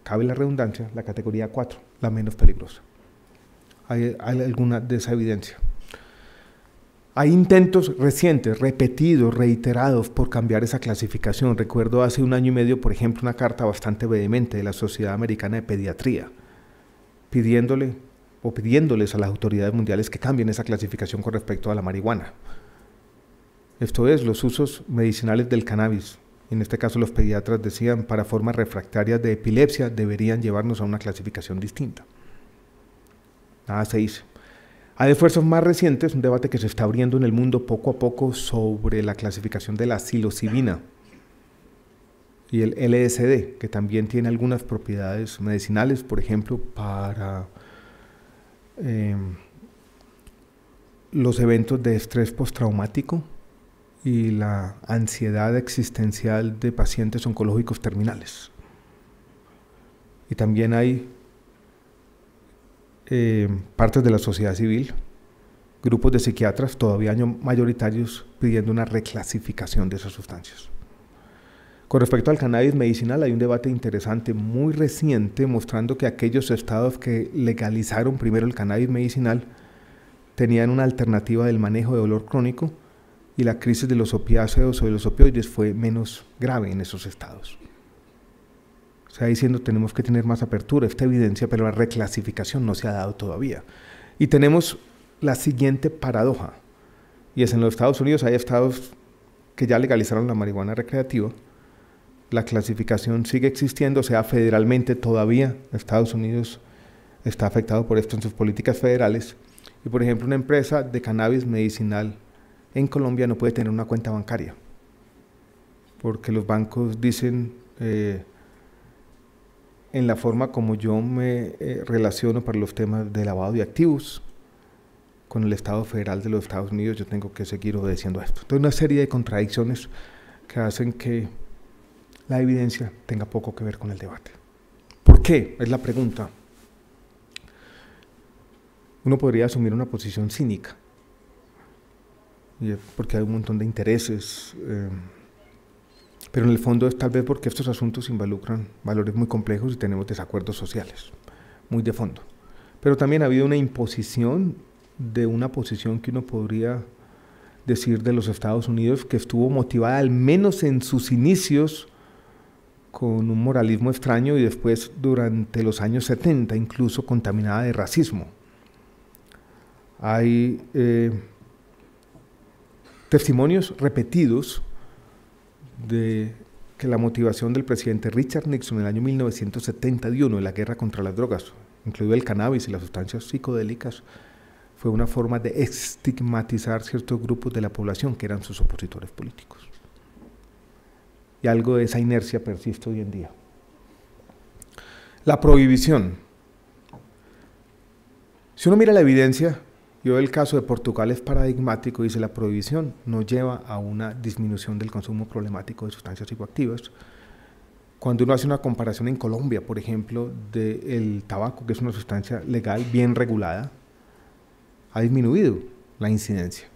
cabe la redundancia, la categoría 4, la menos peligrosa. hay alguna de esa evidencia. Hay intentos recientes, repetidos, reiterados por cambiar esa clasificación. Recuerdo hace un año y medio, por ejemplo, una carta bastante vehemente de la Sociedad Americana de Pediatría, pidiéndole o pidiéndoles a las autoridades mundiales que cambien esa clasificación con respecto a la marihuana. Esto es, los usos medicinales del cannabis. En este caso los pediatras decían, para formas refractarias de epilepsia deberían llevarnos a una clasificación distinta. Nada se hizo. Hay esfuerzos más recientes, un debate que se está abriendo en el mundo poco a poco sobre la clasificación de la psilocibina y el LSD, que también tiene algunas propiedades medicinales, por ejemplo, para em, los eventos de estrés postraumático y la ansiedad existencial de pacientes oncológicos terminales. Y también hay eh, partes de la sociedad civil, grupos de psiquiatras todavía mayoritarios pidiendo una reclasificación de esas sustancias. Con respecto al cannabis medicinal hay un debate interesante muy reciente mostrando que aquellos estados que legalizaron primero el cannabis medicinal tenían una alternativa del manejo de dolor crónico y la crisis de los opiáceos o de los opioides fue menos grave en esos estados sea, diciendo tenemos que tener más apertura, esta evidencia, pero la reclasificación no se ha dado todavía. Y tenemos la siguiente paradoja, y es en los Estados Unidos hay estados que ya legalizaron la marihuana recreativa, la clasificación sigue existiendo, o sea, federalmente todavía Estados Unidos está afectado por esto en sus políticas federales. Y por ejemplo, una empresa de cannabis medicinal en Colombia no puede tener una cuenta bancaria, porque los bancos dicen, eh, en la forma como yo me eh, relaciono para los temas de lavado de activos con el Estado federal de los Estados Unidos, yo tengo que seguir obedeciendo a esto. Entonces, una serie de contradicciones que hacen que la evidencia tenga poco que ver con el debate. ¿Por qué? Es la pregunta. Uno podría asumir una posición cínica, porque hay un montón de intereses. Eh, pero en el fondo es tal vez porque estos asuntos involucran valores muy complejos y tenemos desacuerdos sociales, muy de fondo. Pero también ha habido una imposición de una posición que uno podría decir de los Estados Unidos que estuvo motivada al menos en sus inicios con un moralismo extraño y después durante los años 70 incluso contaminada de racismo. Hay eh, testimonios repetidos de que la motivación del presidente Richard Nixon en el año 1971 en la guerra contra las drogas, incluido el cannabis y las sustancias psicodélicas, fue una forma de estigmatizar ciertos grupos de la población que eran sus opositores políticos. Y algo de esa inercia persiste hoy en día. La prohibición. Si uno mira la evidencia, el caso de Portugal es paradigmático, dice la prohibición no lleva a una disminución del consumo problemático de sustancias psicoactivas. Cuando uno hace una comparación en Colombia, por ejemplo, del tabaco, que es una sustancia legal bien regulada, ha disminuido la incidencia.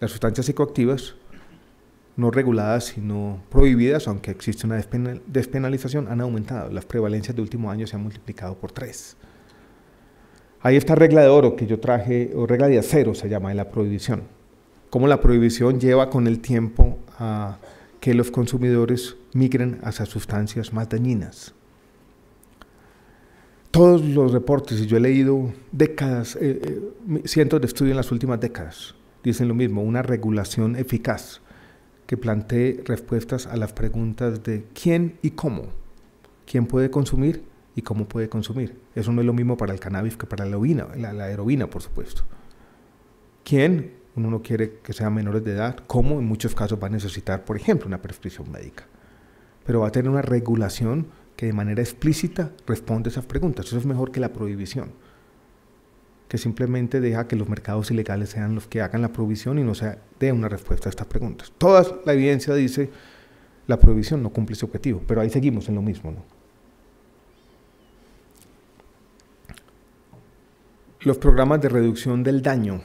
Las sustancias psicoactivas no reguladas, sino prohibidas, aunque existe una despenalización, han aumentado. Las prevalencias de último año se han multiplicado por tres. Hay esta regla de oro que yo traje, o regla de acero se llama, de la prohibición. Cómo la prohibición lleva con el tiempo a que los consumidores migren hacia sustancias más dañinas. Todos los reportes, y yo he leído décadas, eh, eh, cientos de estudios en las últimas décadas, dicen lo mismo, una regulación eficaz que plantee respuestas a las preguntas de quién y cómo, quién puede consumir y cómo puede consumir. Eso no es lo mismo para el cannabis que para la heroína, la, por supuesto. ¿Quién? Uno no quiere que sean menores de edad, ¿Cómo? en muchos casos va a necesitar, por ejemplo, una prescripción médica. Pero va a tener una regulación que de manera explícita responde a esas preguntas. Eso es mejor que la prohibición, que simplemente deja que los mercados ilegales sean los que hagan la prohibición y no se dé una respuesta a estas preguntas. Toda la evidencia dice la prohibición no cumple su objetivo, pero ahí seguimos en lo mismo, ¿no? Los programas de reducción del daño,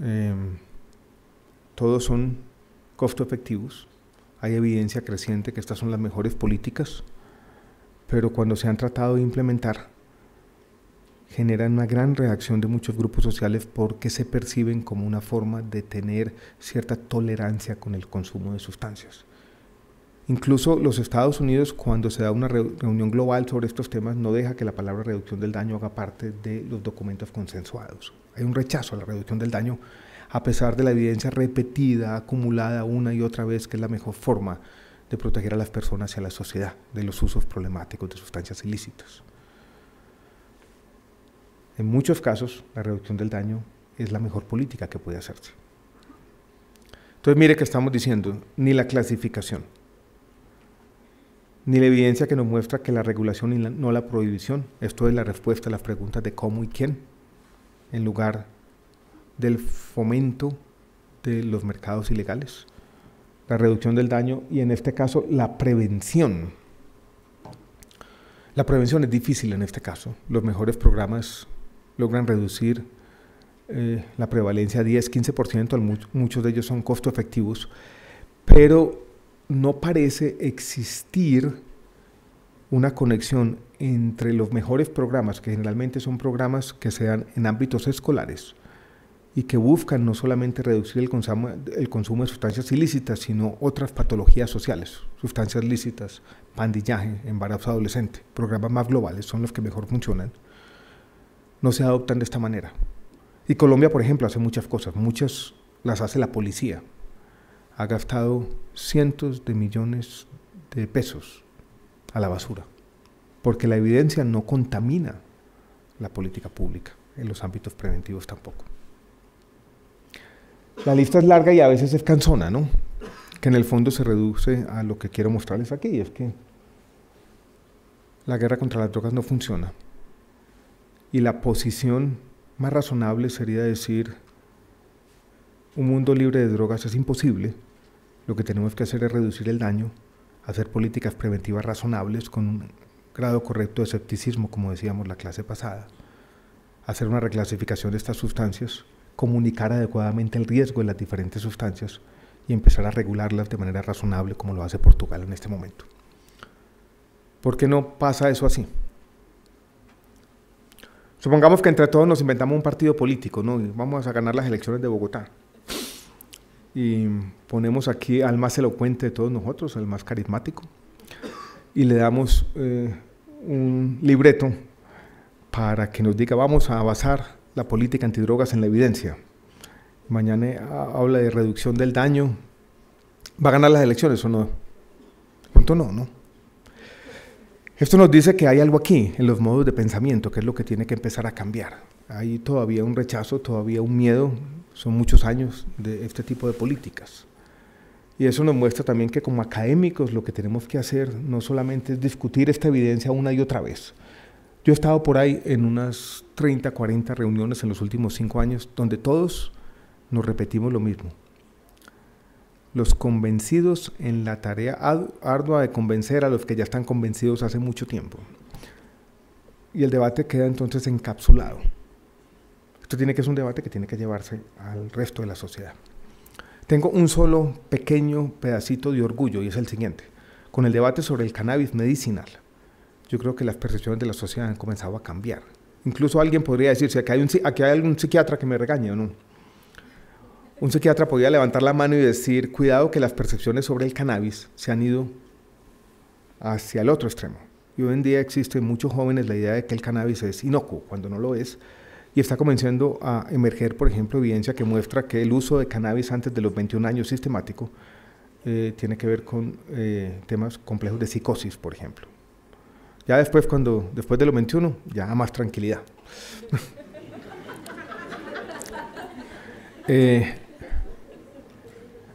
em, todos son costo efectivos. Hay evidencia creciente que estas son las mejores políticas, pero cuando se han tratado de implementar, generan una gran reacción de muchos grupos sociales porque se perciben como una forma de tener cierta tolerancia con el consumo de sustancias. Incluso los Estados Unidos, cuando se da una reunión global sobre estos temas, no deja que la palabra reducción del daño haga parte de los documentos consensuados. Hay un rechazo a la reducción del daño, a pesar de la evidencia repetida, acumulada una y otra vez, que es la mejor forma de proteger a las personas y a la sociedad de los usos problemáticos de sustancias ilícitas. En muchos casos, la reducción del daño es la mejor política que puede hacerse. Entonces, mire que estamos diciendo, ni la clasificación ni la evidencia que nos muestra que la regulación y no la prohibición, esto es la respuesta a las preguntas de cómo y quién, en lugar del fomento de los mercados ilegales, la reducción del daño y en este caso la prevención. La prevención es difícil en este caso. Los mejores programas logran reducir eh, la prevalencia 10-15%, muchos de ellos son costo efectivos, pero no parece existir una conexión entre los mejores programas, que generalmente son programas que se dan en ámbitos escolares y que buscan no solamente reducir el consumo, de sustancias ilícitas, sino otras patologías sociales, sustancias ilícitas, pandillaje, embarazo adolescente, programas más globales son los que mejor funcionan, no se adoptan de esta manera. Y Colombia, por ejemplo, hace muchas cosas, muchas las hace la policía, ha gastado cientos de millones de pesos a la basura, porque la evidencia no contamina la política pública, en los ámbitos preventivos tampoco. La lista es larga y a veces es cansona, ¿no? Que en el fondo se reduce a lo que quiero mostrarles aquí, y es que la guerra contra las drogas no funciona. Y la posición más razonable sería decir, un mundo libre de drogas es imposible, lo que tenemos que hacer es reducir el daño, hacer políticas preventivas razonables con un grado correcto de escepticismo, como decíamos la clase pasada, hacer una reclasificación de estas sustancias, comunicar adecuadamente el riesgo de las diferentes sustancias y empezar a regularlas de manera razonable como lo hace Portugal en este momento. ¿Por qué no pasa eso así? Supongamos que entre todos nos inventamos un partido político, ¿no? vamos a ganar las elecciones de Bogotá y ponemos aquí al más elocuente de todos nosotros, al más carismático, y le damos eh, un libreto para que nos diga vamos a basar la política antidrogas en la evidencia. Mañana eh, habla de reducción del daño. ¿Va a ganar las elecciones o no? Punto no, no? Esto nos dice que hay algo aquí en los modos de pensamiento, que es lo que tiene que empezar a cambiar. Hay todavía un rechazo, todavía un miedo, son muchos años de este tipo de políticas. Y eso nos muestra también que como académicos lo que tenemos que hacer no solamente es discutir esta evidencia una y otra vez. Yo he estado por ahí en unas 30, 40 reuniones en los últimos cinco años donde todos nos repetimos lo mismo. Los convencidos en la tarea ardua de convencer a los que ya están convencidos hace mucho tiempo. Y el debate queda entonces encapsulado. Esto tiene que ser un debate que tiene que llevarse al resto de la sociedad. Tengo un solo pequeño pedacito de orgullo y es el siguiente. Con el debate sobre el cannabis medicinal, yo creo que las percepciones de la sociedad han comenzado a cambiar. Incluso alguien podría decir, si aquí hay, un, aquí hay algún psiquiatra que me regañe o no. Un psiquiatra podría levantar la mano y decir, cuidado que las percepciones sobre el cannabis se han ido hacia el otro extremo. Y hoy en día existe en muchos jóvenes la idea de que el cannabis es inocuo, cuando no lo es, y está comenzando a emerger, por ejemplo, evidencia que muestra que el uso de cannabis antes de los 21 años sistemático eh, tiene que ver con eh, temas complejos de psicosis, por ejemplo. Ya después, cuando, después de los 21, ya más tranquilidad. Eh,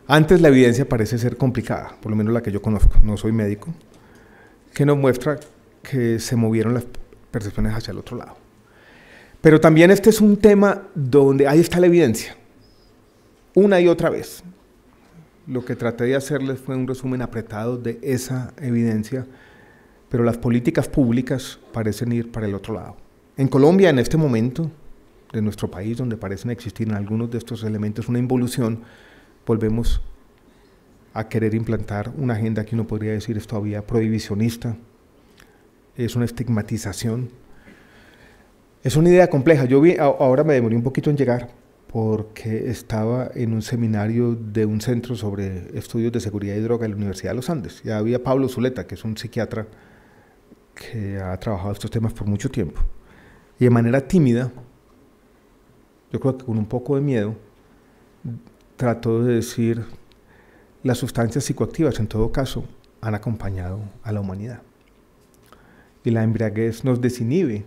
antes la evidencia parece ser complicada, por lo menos la que yo conozco, no soy médico, que nos muestra que se movieron las percepciones hacia el otro lado. Pero también este es un tema donde ahí está la evidencia, una y otra vez. Lo que traté de hacerles fue un resumen apretado de esa evidencia, pero las políticas públicas parecen ir para el otro lado. En Colombia, en este momento de nuestro país, donde parecen existir algunos de estos elementos una involución, volvemos a querer implantar una agenda que uno podría decir es todavía prohibicionista, es una estigmatización es una idea compleja. Yo vi, ahora me demoré un poquito en llegar porque estaba en un seminario de un centro sobre estudios de seguridad y droga de la Universidad de los Andes. Ya había Pablo Zuleta, que es un psiquiatra que ha trabajado estos temas por mucho tiempo. Y de manera tímida, yo creo que con un poco de miedo, trató de decir, las sustancias psicoactivas en todo caso han acompañado a la humanidad. Y la embriaguez nos desinhibe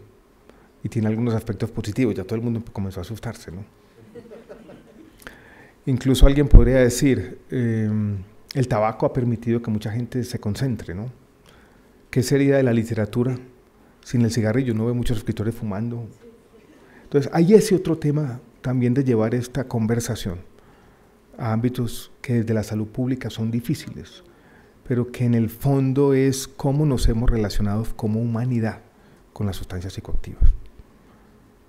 y tiene algunos aspectos positivos. Ya todo el mundo comenzó a asustarse, ¿no? Incluso alguien podría decir, em, el tabaco ha permitido que mucha gente se concentre, ¿no? ¿Qué sería de la literatura sin el cigarrillo? No veo muchos escritores fumando. Entonces, hay ese otro tema también de llevar esta conversación a ámbitos que desde la salud pública son difíciles, pero que en el fondo es cómo nos hemos relacionado como humanidad con las sustancias psicoactivas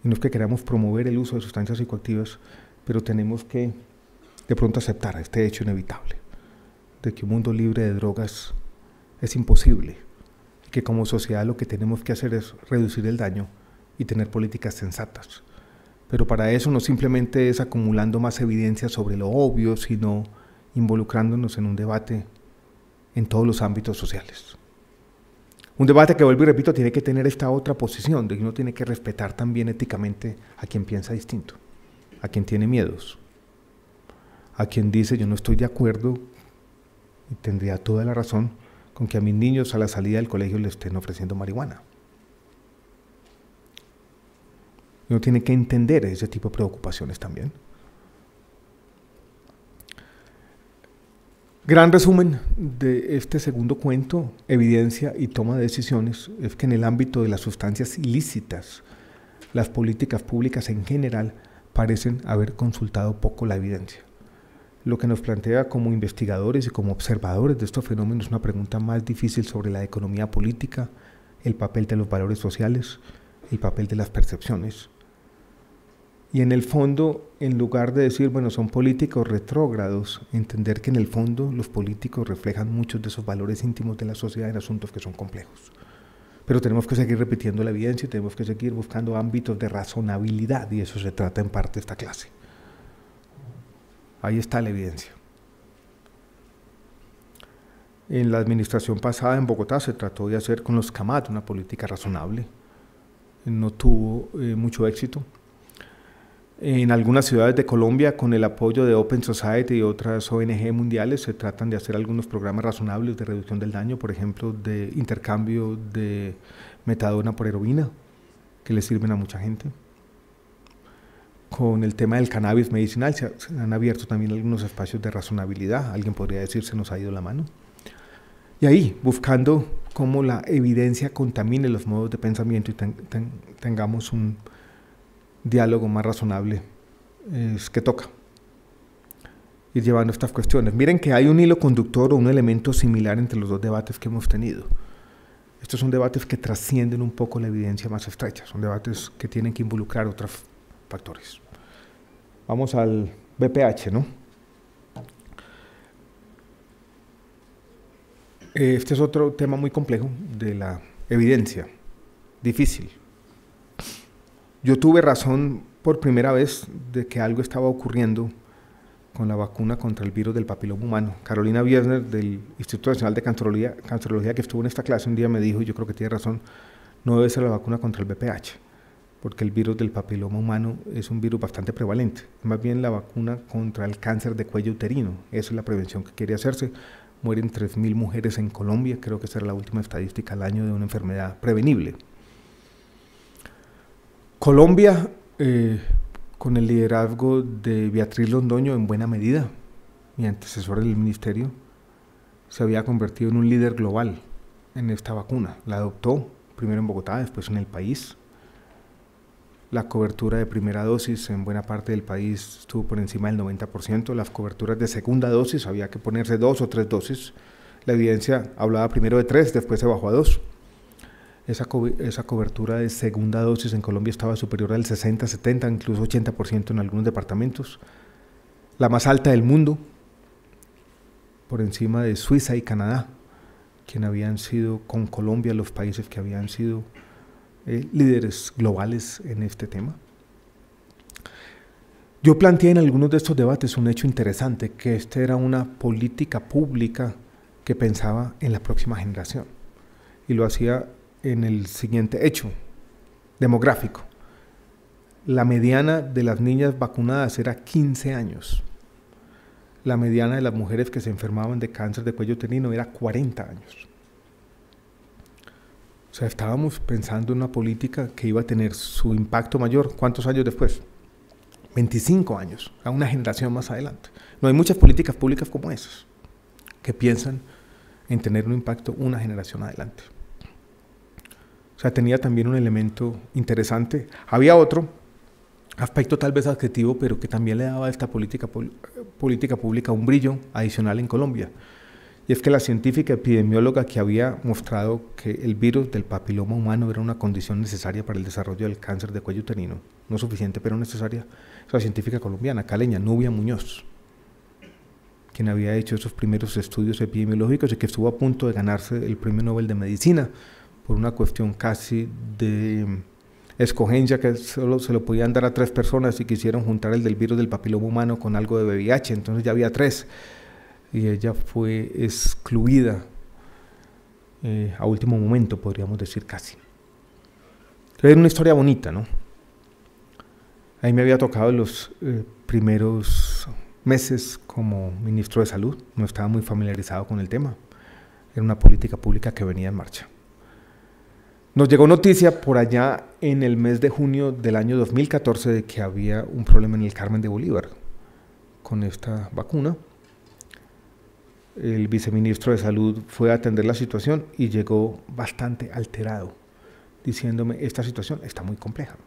no es que queremos promover el uso de sustancias psicoactivas, pero tenemos que de pronto aceptar este hecho inevitable, de que un mundo libre de drogas es imposible, y que como sociedad lo que tenemos que hacer es reducir el daño y tener políticas sensatas. Pero para eso no simplemente es acumulando más evidencia sobre lo obvio, sino involucrándonos en un debate en todos los ámbitos sociales un debate que vuelvo y repito, tiene que tener esta otra posición, de que uno tiene que respetar también éticamente a quien piensa distinto, a quien tiene miedos, a quien dice yo no estoy de acuerdo y tendría toda la razón con que a mis niños a la salida del colegio le estén ofreciendo marihuana. Uno tiene que entender ese tipo de preocupaciones también. Gran resumen de este segundo cuento, evidencia y toma de decisiones, es que en el ámbito de las sustancias ilícitas, las políticas públicas en general parecen haber consultado poco la evidencia. Lo que nos plantea como investigadores y como observadores de estos fenómenos una pregunta más difícil sobre la economía política, el papel de los valores sociales, el papel de las percepciones y en el fondo, en lugar de decir, bueno, son políticos retrógrados, entender que en el fondo los políticos reflejan muchos de esos valores íntimos de la sociedad en asuntos que son complejos. Pero tenemos que seguir repitiendo la evidencia y tenemos que seguir buscando ámbitos de razonabilidad y eso se trata en parte de esta clase. Ahí está la evidencia. En la administración pasada en Bogotá se trató de hacer con los CAMAT una política razonable. No tuvo eh, mucho éxito en algunas ciudades de Colombia, con el apoyo de Open Society y otras ONG mundiales, se tratan de hacer algunos programas razonables de reducción del daño, por ejemplo, de intercambio de metadona por heroína, que le sirven a mucha gente. Con el tema del cannabis medicinal se han abierto también algunos espacios de razonabilidad. Alguien podría decir se nos ha ido la mano. Y ahí, buscando cómo la evidencia contamine los modos de pensamiento y tengamos un, diálogo más razonable es que toca ir llevando estas cuestiones. Miren que hay un hilo conductor o un elemento similar entre los dos debates que hemos tenido. Estos son debates que trascienden un poco la evidencia más estrecha, son debates que tienen que involucrar otros factores. Vamos al BPH, ¿no? Este es otro tema muy complejo de la evidencia, difícil. Yo tuve razón por primera vez de que algo estaba ocurriendo con la vacuna contra el virus del papiloma humano. Carolina Wiesner del Instituto Nacional de Cancerología, que estuvo en esta clase un día me dijo, y yo creo que tiene razón, no debe ser la vacuna contra el BPH, porque el virus del papiloma humano es un virus bastante prevalente. Más bien la vacuna contra el cáncer de cuello uterino, esa es la prevención que quiere hacerse. Mueren 3.000 mujeres en Colombia, creo que será la última estadística al año de una enfermedad prevenible. Colombia, eh, con el liderazgo de Beatriz Londoño, en buena medida, mi antecesora del ministerio, se había convertido en un líder global en esta vacuna. La adoptó primero en Bogotá, después en el país. La cobertura de primera dosis en buena parte del país estuvo por encima del 90%. Las coberturas de segunda dosis había que ponerse dos o tres dosis. La evidencia hablaba primero de tres, después se bajó a dos esa, cobertura de segunda dosis en Colombia estaba superior al 60, 70, incluso 80% en algunos departamentos. La más alta del mundo, por encima de Suiza y Canadá, quien habían sido con Colombia los países que habían sido eh, líderes globales en este tema. Yo planteé en algunos de estos debates un hecho interesante, que esta era una política pública que pensaba en la próxima generación. Y lo hacía en el siguiente hecho demográfico. La mediana de las niñas vacunadas era 15 años. La mediana de las mujeres que se enfermaban de cáncer de cuello uterino era 40 años. O sea, estábamos pensando en una política que iba a tener su impacto mayor. ¿Cuántos años después? 25 años, a una generación más adelante. No hay muchas políticas públicas como esas que piensan en tener un impacto una generación adelante sea, tenía también un elemento interesante. Había otro aspecto tal vez adjetivo, pero que también le daba a esta política, política pública un brillo adicional en Colombia. Y es que la científica epidemióloga que había mostrado que el virus del papiloma humano era una condición necesaria para el desarrollo del cáncer de cuello uterino, no suficiente pero necesaria, es la científica colombiana, caleña, Nubia Muñoz, quien había hecho esos primeros estudios epidemiológicos y que estuvo a punto de ganarse el Premio Nobel de Medicina por una cuestión casi de mm, escogencia que solo se lo podían dar a tres personas si quisieron juntar el del virus del papiloma humano con algo de VIH, entonces ya había tres y ella fue excluida eh, a último momento, podríamos decir casi. era una historia bonita, ¿no? Ahí me había tocado los eh, primeros meses como ministro de salud, no estaba muy familiarizado con el tema, era una política pública que venía en marcha. Nos llegó noticia por allá en el mes de junio del año 2014 de que había un problema en el Carmen de Bolívar con esta vacuna. El viceministro de Salud fue a atender la situación y llegó bastante alterado, diciéndome, esta situación está muy compleja.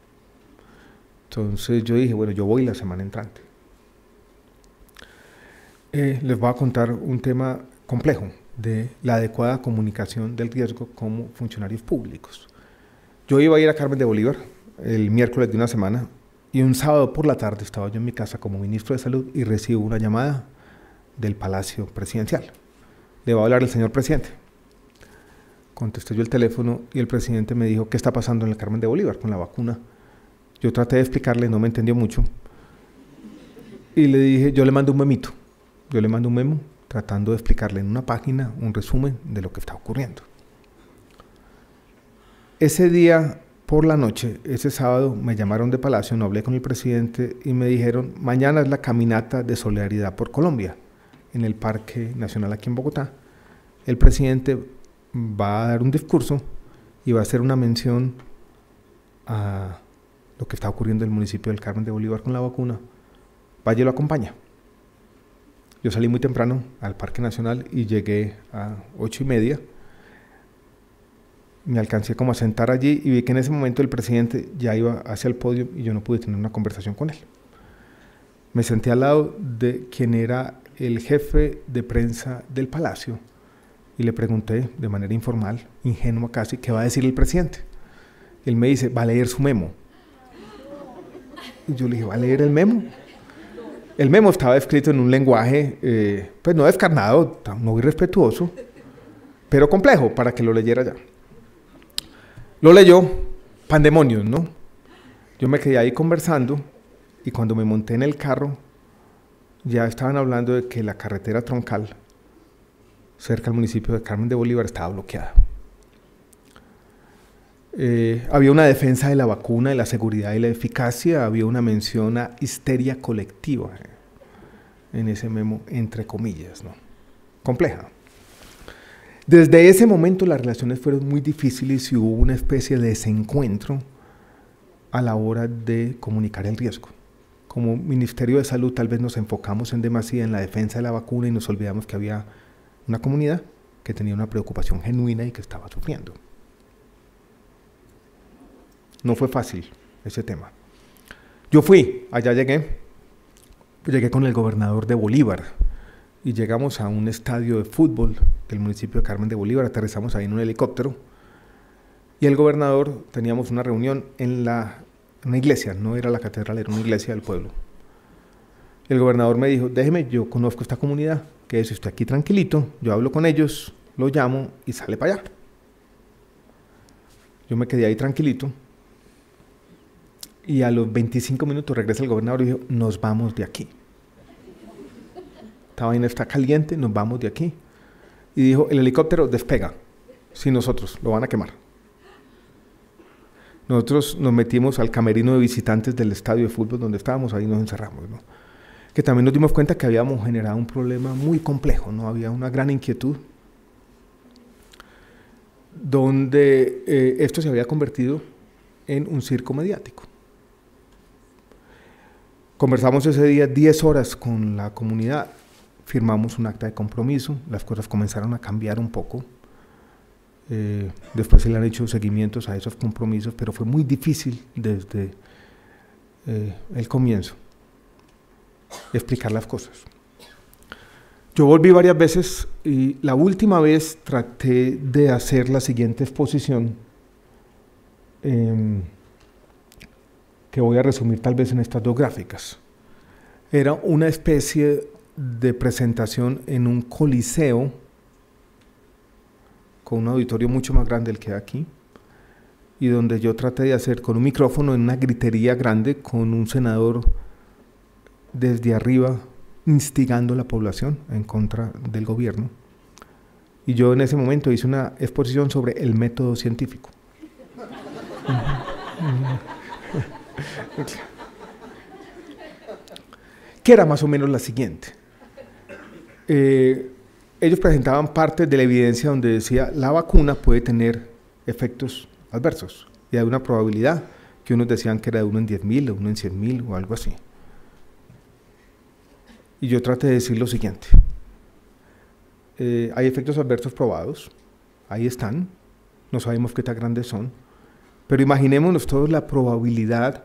Entonces yo dije, bueno, yo voy la semana entrante. Eh, les voy a contar un tema complejo, de la adecuada comunicación del riesgo como funcionarios públicos. Yo iba a ir a Carmen de Bolívar el miércoles de una semana y un sábado por la tarde estaba yo en mi casa como ministro de Salud y recibo una llamada del Palacio Presidencial. Le va a hablar el señor presidente. Contesté yo el teléfono y el presidente me dijo, ¿qué está pasando en el Carmen de Bolívar con la vacuna? Yo traté de explicarle, no me entendió mucho. Y le dije, yo le mando un memito. Yo le mando un memo tratando de explicarle en una página un resumen de lo que está ocurriendo. Ese día por la noche, ese sábado, me llamaron de Palacio, no hablé con el presidente y me dijeron, mañana es la caminata de solidaridad por Colombia en el Parque Nacional aquí en Bogotá. El presidente va a dar un discurso y va a hacer una mención a lo que está ocurriendo en el municipio del Carmen de Bolívar con la vacuna. Valle lo acompaña. Yo salí muy temprano al Parque Nacional y llegué a ocho y media. Me alcancé como a sentar allí y vi que en ese momento el presidente ya iba hacia el podio y yo no pude tener una conversación con él. Me senté al lado de quien era el jefe de prensa del Palacio y le pregunté de manera informal, ingenua casi, qué va a decir el presidente. Él me dice, va a leer su memo. Y yo le dije, ¿va a leer el memo? El memo estaba escrito en un lenguaje, eh, pues no descarnado, muy respetuoso, pero complejo para que lo leyera ya. Lo leyó, pandemonios, ¿no? Yo me quedé ahí conversando y cuando me monté en el carro, ya estaban hablando de que la carretera troncal cerca al municipio de Carmen de Bolívar estaba bloqueada. Eh, había una defensa de la vacuna, de la seguridad y la eficacia, había una mención a histeria colectiva en ese memo, entre comillas, ¿no? Compleja. Desde ese momento las relaciones fueron muy difíciles y hubo una especie de desencuentro a la hora de comunicar el riesgo. Como Ministerio de Salud tal vez nos enfocamos en demasía en la defensa de la vacuna y nos olvidamos que había una comunidad que tenía una preocupación genuina y que estaba sufriendo. No fue fácil ese tema. Yo fui, allá llegué, llegué con el gobernador de Bolívar y llegamos a un estadio de fútbol del municipio de Carmen de Bolívar, aterrizamos ahí en un helicóptero y el gobernador teníamos una reunión en la iglesia, no era la catedral, era una iglesia del pueblo. El gobernador me dijo, déjeme, yo conozco esta comunidad, que es estoy aquí tranquilito, yo hablo con ellos, lo llamo y sale para allá. Yo me quedé ahí tranquilito y a los 25 minutos regresa el gobernador y dijo, nos vamos de aquí. Está bien, está caliente, nos vamos de aquí. Y dijo, el helicóptero despega. Sin nosotros, lo van a quemar. Nosotros nos metimos al camerino de visitantes del estadio de fútbol donde estábamos, ahí nos encerramos. Que también nos dimos cuenta que habíamos generado un problema muy complejo, ¿no? había una gran inquietud donde eh, esto se había convertido en un circo mediático. Conversamos ese día 10 horas con la comunidad, firmamos un acta de compromiso, las cosas comenzaron a cambiar un poco. Eh, después se le han hecho seguimientos a esos compromisos, pero fue muy difícil desde eh, el comienzo explicar las cosas. Yo volví varias veces y la última vez traté de hacer la siguiente exposición. Em, que voy a resumir tal vez en estas dos gráficas. Era una especie de presentación en un coliseo con un auditorio mucho más grande el que aquí y donde yo traté de hacer con un micrófono en una gritería grande con un senador desde arriba instigando a la población en contra del gobierno. Y yo en ese momento hice una exposición sobre el método científico. que era más o menos la siguiente. Eh, ellos presentaban parte de la evidencia donde decía la vacuna puede tener efectos adversos y hay una probabilidad que unos decían que era de uno en mil o uno en mil o algo así. Y yo traté de decir lo siguiente. Eh, hay efectos adversos probados, ahí están, no sabemos qué tan grandes son, pero imaginémonos todos la probabilidad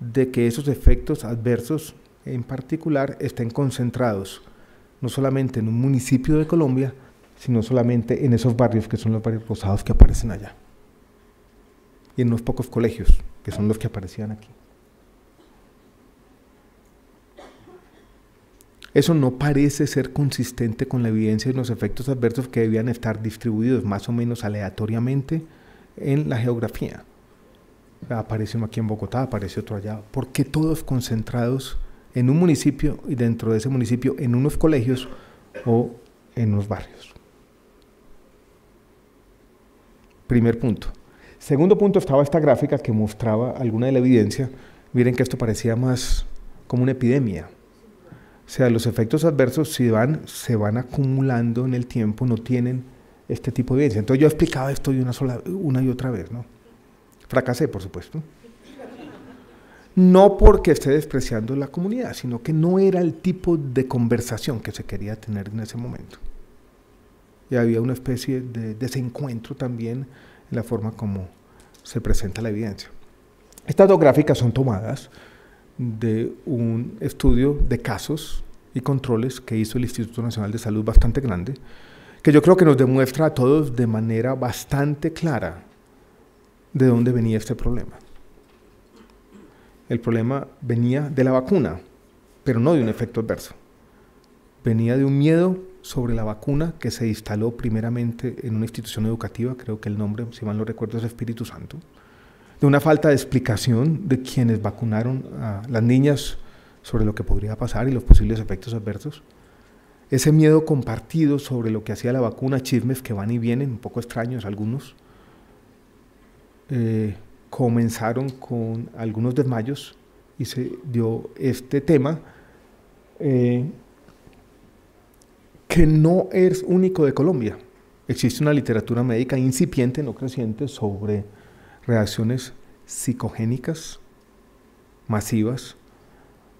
de que esos efectos adversos en particular estén concentrados no solamente en un municipio de Colombia, sino solamente en esos barrios que son los barrios rosados que aparecen allá. Y en unos pocos colegios, que son los que aparecían aquí. Eso no parece ser consistente con la evidencia de los efectos adversos que debían estar distribuidos más o menos aleatoriamente en la geografía aparece uno aquí en Bogotá, aparece otro allá. ¿Por qué todos concentrados en un municipio y dentro de ese municipio en unos colegios o en unos barrios? Primer punto. Segundo punto, estaba esta gráfica que mostraba alguna de la evidencia. Miren que esto parecía más como una epidemia. O sea, los efectos adversos si van, se van acumulando en el tiempo, no tienen este tipo de evidencia. Entonces yo he explicado esto una, sola, una y otra vez, ¿no? Fracasé, por supuesto. No porque esté despreciando la comunidad, sino que no era el tipo de conversación que se quería tener en ese momento. Y había una especie de desencuentro también en la forma como se presenta la evidencia. Estas dos gráficas son tomadas de un estudio de casos y controles que hizo el Instituto Nacional de Salud bastante grande, que yo creo que nos demuestra a todos de manera bastante clara de dónde venía este problema. El problema venía de la vacuna, pero no de un efecto adverso. Venía de un miedo sobre la vacuna que se instaló primeramente en una institución educativa, creo que el nombre, si mal no recuerdo, es Espíritu Santo, de una falta de explicación de quienes vacunaron a las niñas sobre lo que podría pasar y los posibles efectos adversos. Ese miedo compartido sobre lo que hacía la vacuna, chismes que van y vienen, un poco extraños algunos, eh, comenzaron con algunos desmayos y se dio este tema eh, que no es único de Colombia. Existe una literatura médica incipiente, no creciente, sobre reacciones psicogénicas masivas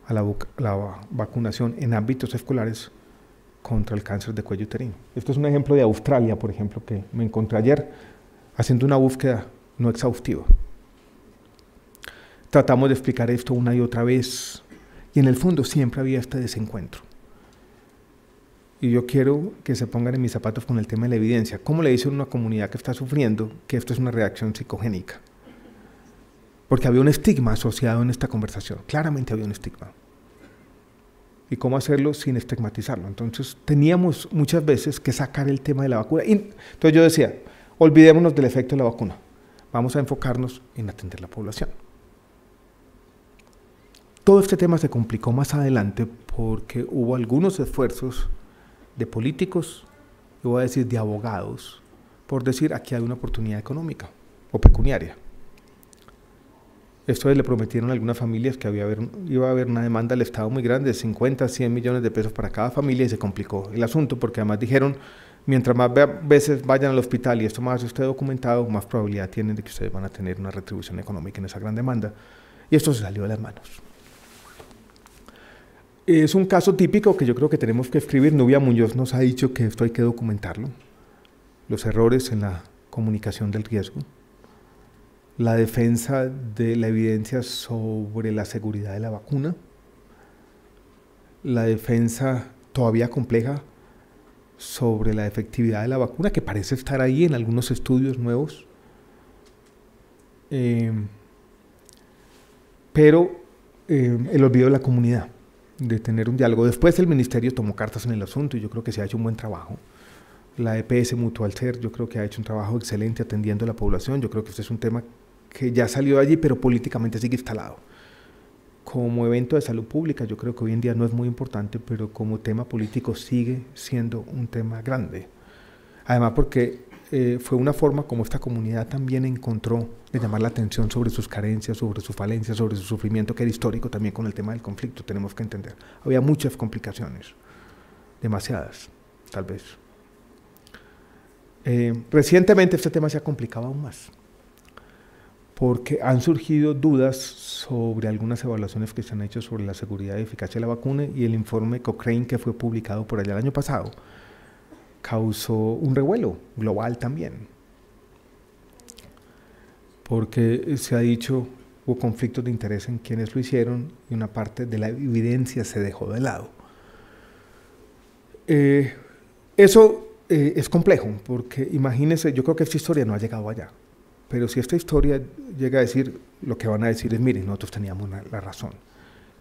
a la, la, vacunación en ámbitos escolares contra el cáncer de cuello uterino. Esto es un ejemplo de Australia, por ejemplo, que me encontré ayer haciendo una búsqueda no exhaustivo. Tratamos de explicar esto una y otra vez y en el fondo siempre había este desencuentro. Y yo quiero que se pongan en mis zapatos con el tema de la evidencia. ¿Cómo le dicen a una comunidad que está sufriendo que esto es una reacción psicogénica? Porque había un estigma asociado en esta conversación. Claramente había un estigma. ¿Y cómo hacerlo sin estigmatizarlo? Entonces teníamos muchas veces que sacar el tema de la vacuna. Y entonces yo decía, olvidémonos del efecto de la vacuna vamos a enfocarnos en atender la población. Todo este tema se complicó más adelante porque hubo algunos esfuerzos de políticos, yo voy a decir de abogados, por decir aquí hay una oportunidad económica o pecuniaria. Esto le prometieron a algunas familias que iba a haber una demanda del Estado muy grande de 50, 100 millones de pesos para cada familia y se complicó el asunto porque además dijeron mientras más veces vayan al hospital y esto más esté documentado, más probabilidad tienen de que ustedes van a tener una retribución económica en esa gran demanda. Y esto se salió de las manos. Es un caso típico que yo creo que tenemos que escribir. Nubia Muñoz nos ha dicho que esto hay que documentarlo. Los errores en la comunicación del riesgo. La defensa de la evidencia sobre la seguridad de la vacuna. La defensa todavía compleja sobre la efectividad de la vacuna, que parece estar ahí en algunos estudios nuevos. Eh, pero eh, el olvido de la comunidad, de tener un diálogo. Después el ministerio tomó cartas en el asunto y yo creo que se ha hecho un buen trabajo. La EPS Mutual Ser, yo creo que ha hecho un trabajo excelente atendiendo a la población. Yo creo que este es un tema que ya salió de allí, pero políticamente sigue instalado como evento de salud pública, yo creo que hoy en día no es muy importante, pero como tema político sigue siendo un tema grande. Además porque eh, fue una forma como esta comunidad también encontró de llamar la atención sobre sus carencias, sobre sus falencias, sobre su sufrimiento, que era histórico también con el tema del conflicto, tenemos que entender. Había muchas complicaciones, demasiadas, tal vez. Eh, recientemente este tema se ha complicado aún más porque han surgido dudas sobre algunas evaluaciones que se han hecho sobre la seguridad y eficacia de la vacuna y el informe Cochrane que fue publicado por allá el año pasado causó un revuelo global también. Porque se ha dicho, hubo conflictos de interés en quienes lo hicieron y una parte de la evidencia se dejó de lado. Eh, eso eh, es complejo, porque imagínense, yo creo que esta historia no ha llegado allá. Pero si esta historia llega a decir, lo que van a decir es, miren, nosotros teníamos la razón.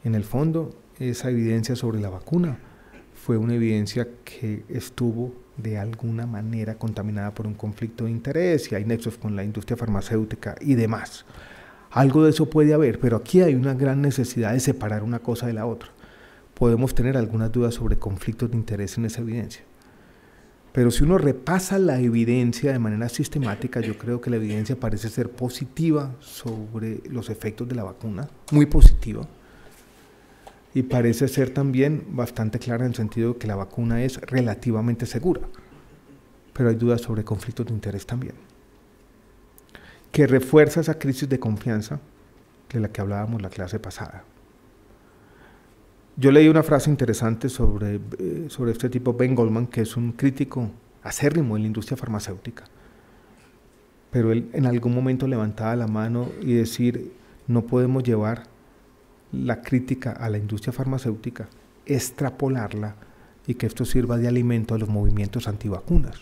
En el fondo, esa evidencia sobre la vacuna fue una evidencia que estuvo de alguna manera contaminada por un conflicto de interés y hay nexos con la industria farmacéutica y demás. Algo de eso puede haber, pero aquí hay una gran necesidad de separar una cosa de la otra. Podemos tener algunas dudas sobre conflictos de interés en esa evidencia. Pero si uno repasa la evidencia de manera sistemática, yo creo que la evidencia parece ser positiva sobre los efectos de la vacuna, muy positiva. Y parece ser también bastante clara en el sentido de que la vacuna es relativamente segura. Pero hay dudas sobre conflictos de interés también. Que refuerza esa crisis de confianza de la que hablábamos la clase pasada. Yo leí una frase interesante sobre, eh, sobre este tipo, Ben Goldman, que es un crítico acérrimo en la industria farmacéutica. Pero él en algún momento levantaba la mano y decir, no podemos llevar la crítica a la industria farmacéutica, extrapolarla y que esto sirva de alimento a los movimientos antivacunas.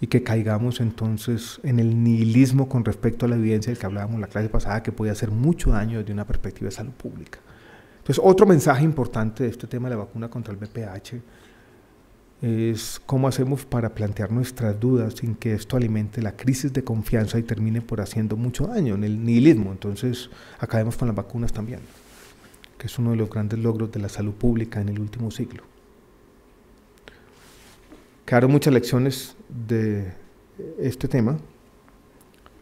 Y que caigamos entonces en el nihilismo con respecto a la evidencia del que hablábamos la clase pasada, que podía hacer mucho daño desde una perspectiva de salud pública. Entonces, otro mensaje importante de este tema de la vacuna contra el BPH es cómo hacemos para plantear nuestras dudas sin que esto alimente la crisis de confianza y termine por haciendo mucho daño en el nihilismo. Entonces, acabemos con las vacunas también, que es uno de los grandes logros de la salud pública en el último siglo. Quedaron muchas lecciones de este tema.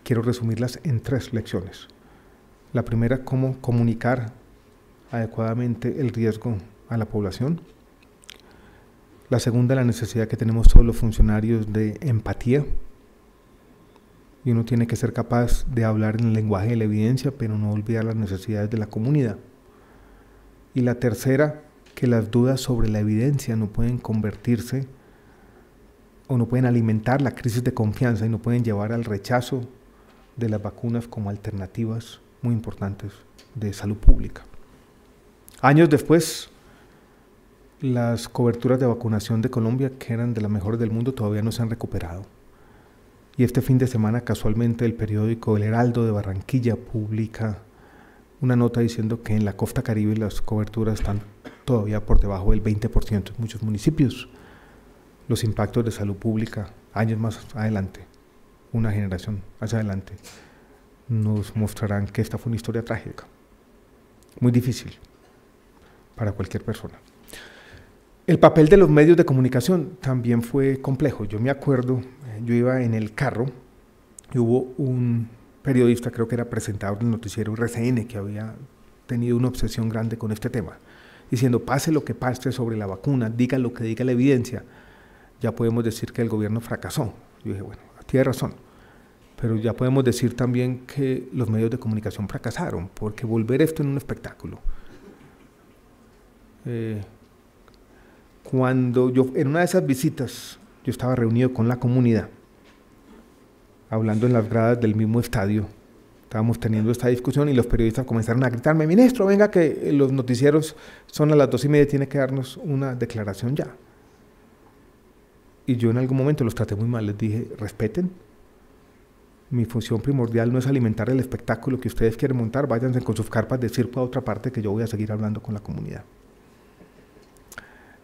Quiero resumirlas en tres lecciones. La primera, cómo comunicar adecuadamente el riesgo a la población. La segunda, la necesidad que tenemos todos los funcionarios de empatía. Y uno tiene que ser capaz de hablar en el lenguaje de la evidencia, pero no olvidar las necesidades de la comunidad. Y la tercera, que las dudas sobre la evidencia no pueden convertirse o no pueden alimentar la crisis de confianza y no pueden llevar al rechazo de las vacunas como alternativas muy importantes de salud pública. Años después, las coberturas de vacunación de Colombia, que eran de las mejores del mundo, todavía no se han recuperado. Y este fin de semana, casualmente, el periódico El Heraldo de Barranquilla publica una nota diciendo que en la costa caribe las coberturas están todavía por debajo del 20% en muchos municipios. Los impactos de salud pública años más adelante, una generación más adelante, nos mostrarán que esta fue una historia trágica, muy difícil para cualquier persona. El papel de los medios de comunicación también fue complejo. Yo me acuerdo, eh, yo iba en el carro y hubo un periodista, creo que era presentador del noticiero RCN, que había tenido una obsesión grande con este tema, diciendo, pase lo que pase sobre la vacuna, diga lo que diga la evidencia, ya podemos decir que el gobierno fracasó. Yo dije, bueno, tiene razón, pero ya podemos decir también que los medios de comunicación fracasaron, porque volver esto en un espectáculo, eh, cuando yo, en una de esas visitas, yo estaba reunido con la comunidad, hablando en las gradas del mismo estadio. Estábamos teniendo esta discusión y los periodistas comenzaron a gritarme, ministro, venga que los noticieros son a las dos y media, tiene que darnos una declaración ya. Y yo en algún momento los traté muy mal, les dije, respeten, mi función primordial no es alimentar el espectáculo que ustedes quieren montar, váyanse con sus carpas de circo a otra parte que yo voy a seguir hablando con la comunidad.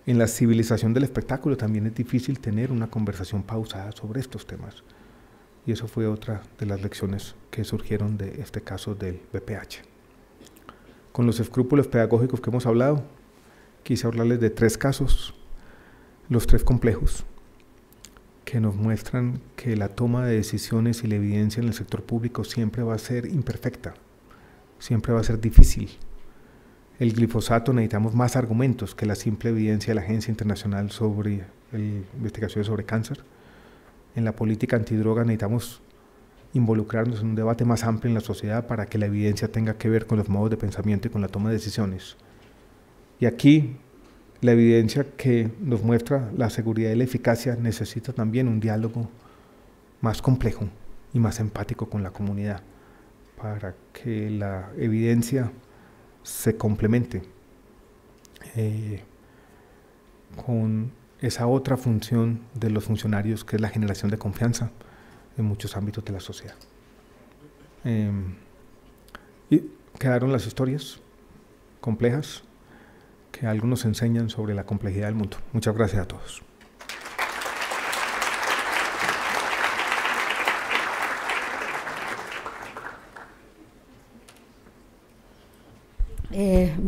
En la civilización del espectáculo también es difícil tener una conversación pausada sobre estos temas. Y eso fue otra de las lecciones que surgieron de este caso del BPH. Con los escrúpulos pedagógicos que hemos hablado, quise hablarles de tres casos, los tres complejos, que nos muestran que la toma de decisiones y la evidencia en el sector público siempre va a ser imperfecta, siempre va a ser difícil el glifosato necesitamos más argumentos que la simple evidencia de la Agencia Internacional sobre investigación investigaciones sobre cáncer. En la política antidroga necesitamos involucrarnos en un debate más amplio en la sociedad para que la evidencia tenga que ver con los modos de pensamiento y con la toma de decisiones. Y aquí la evidencia que nos muestra la seguridad y la eficacia necesita también un diálogo más complejo y más empático con la comunidad para que la evidencia se complemente eh, con esa otra función de los funcionarios que es la generación de confianza en muchos ámbitos de la sociedad. Em, y quedaron las historias complejas que algunos enseñan sobre la complejidad del mundo. Muchas gracias a todos. É,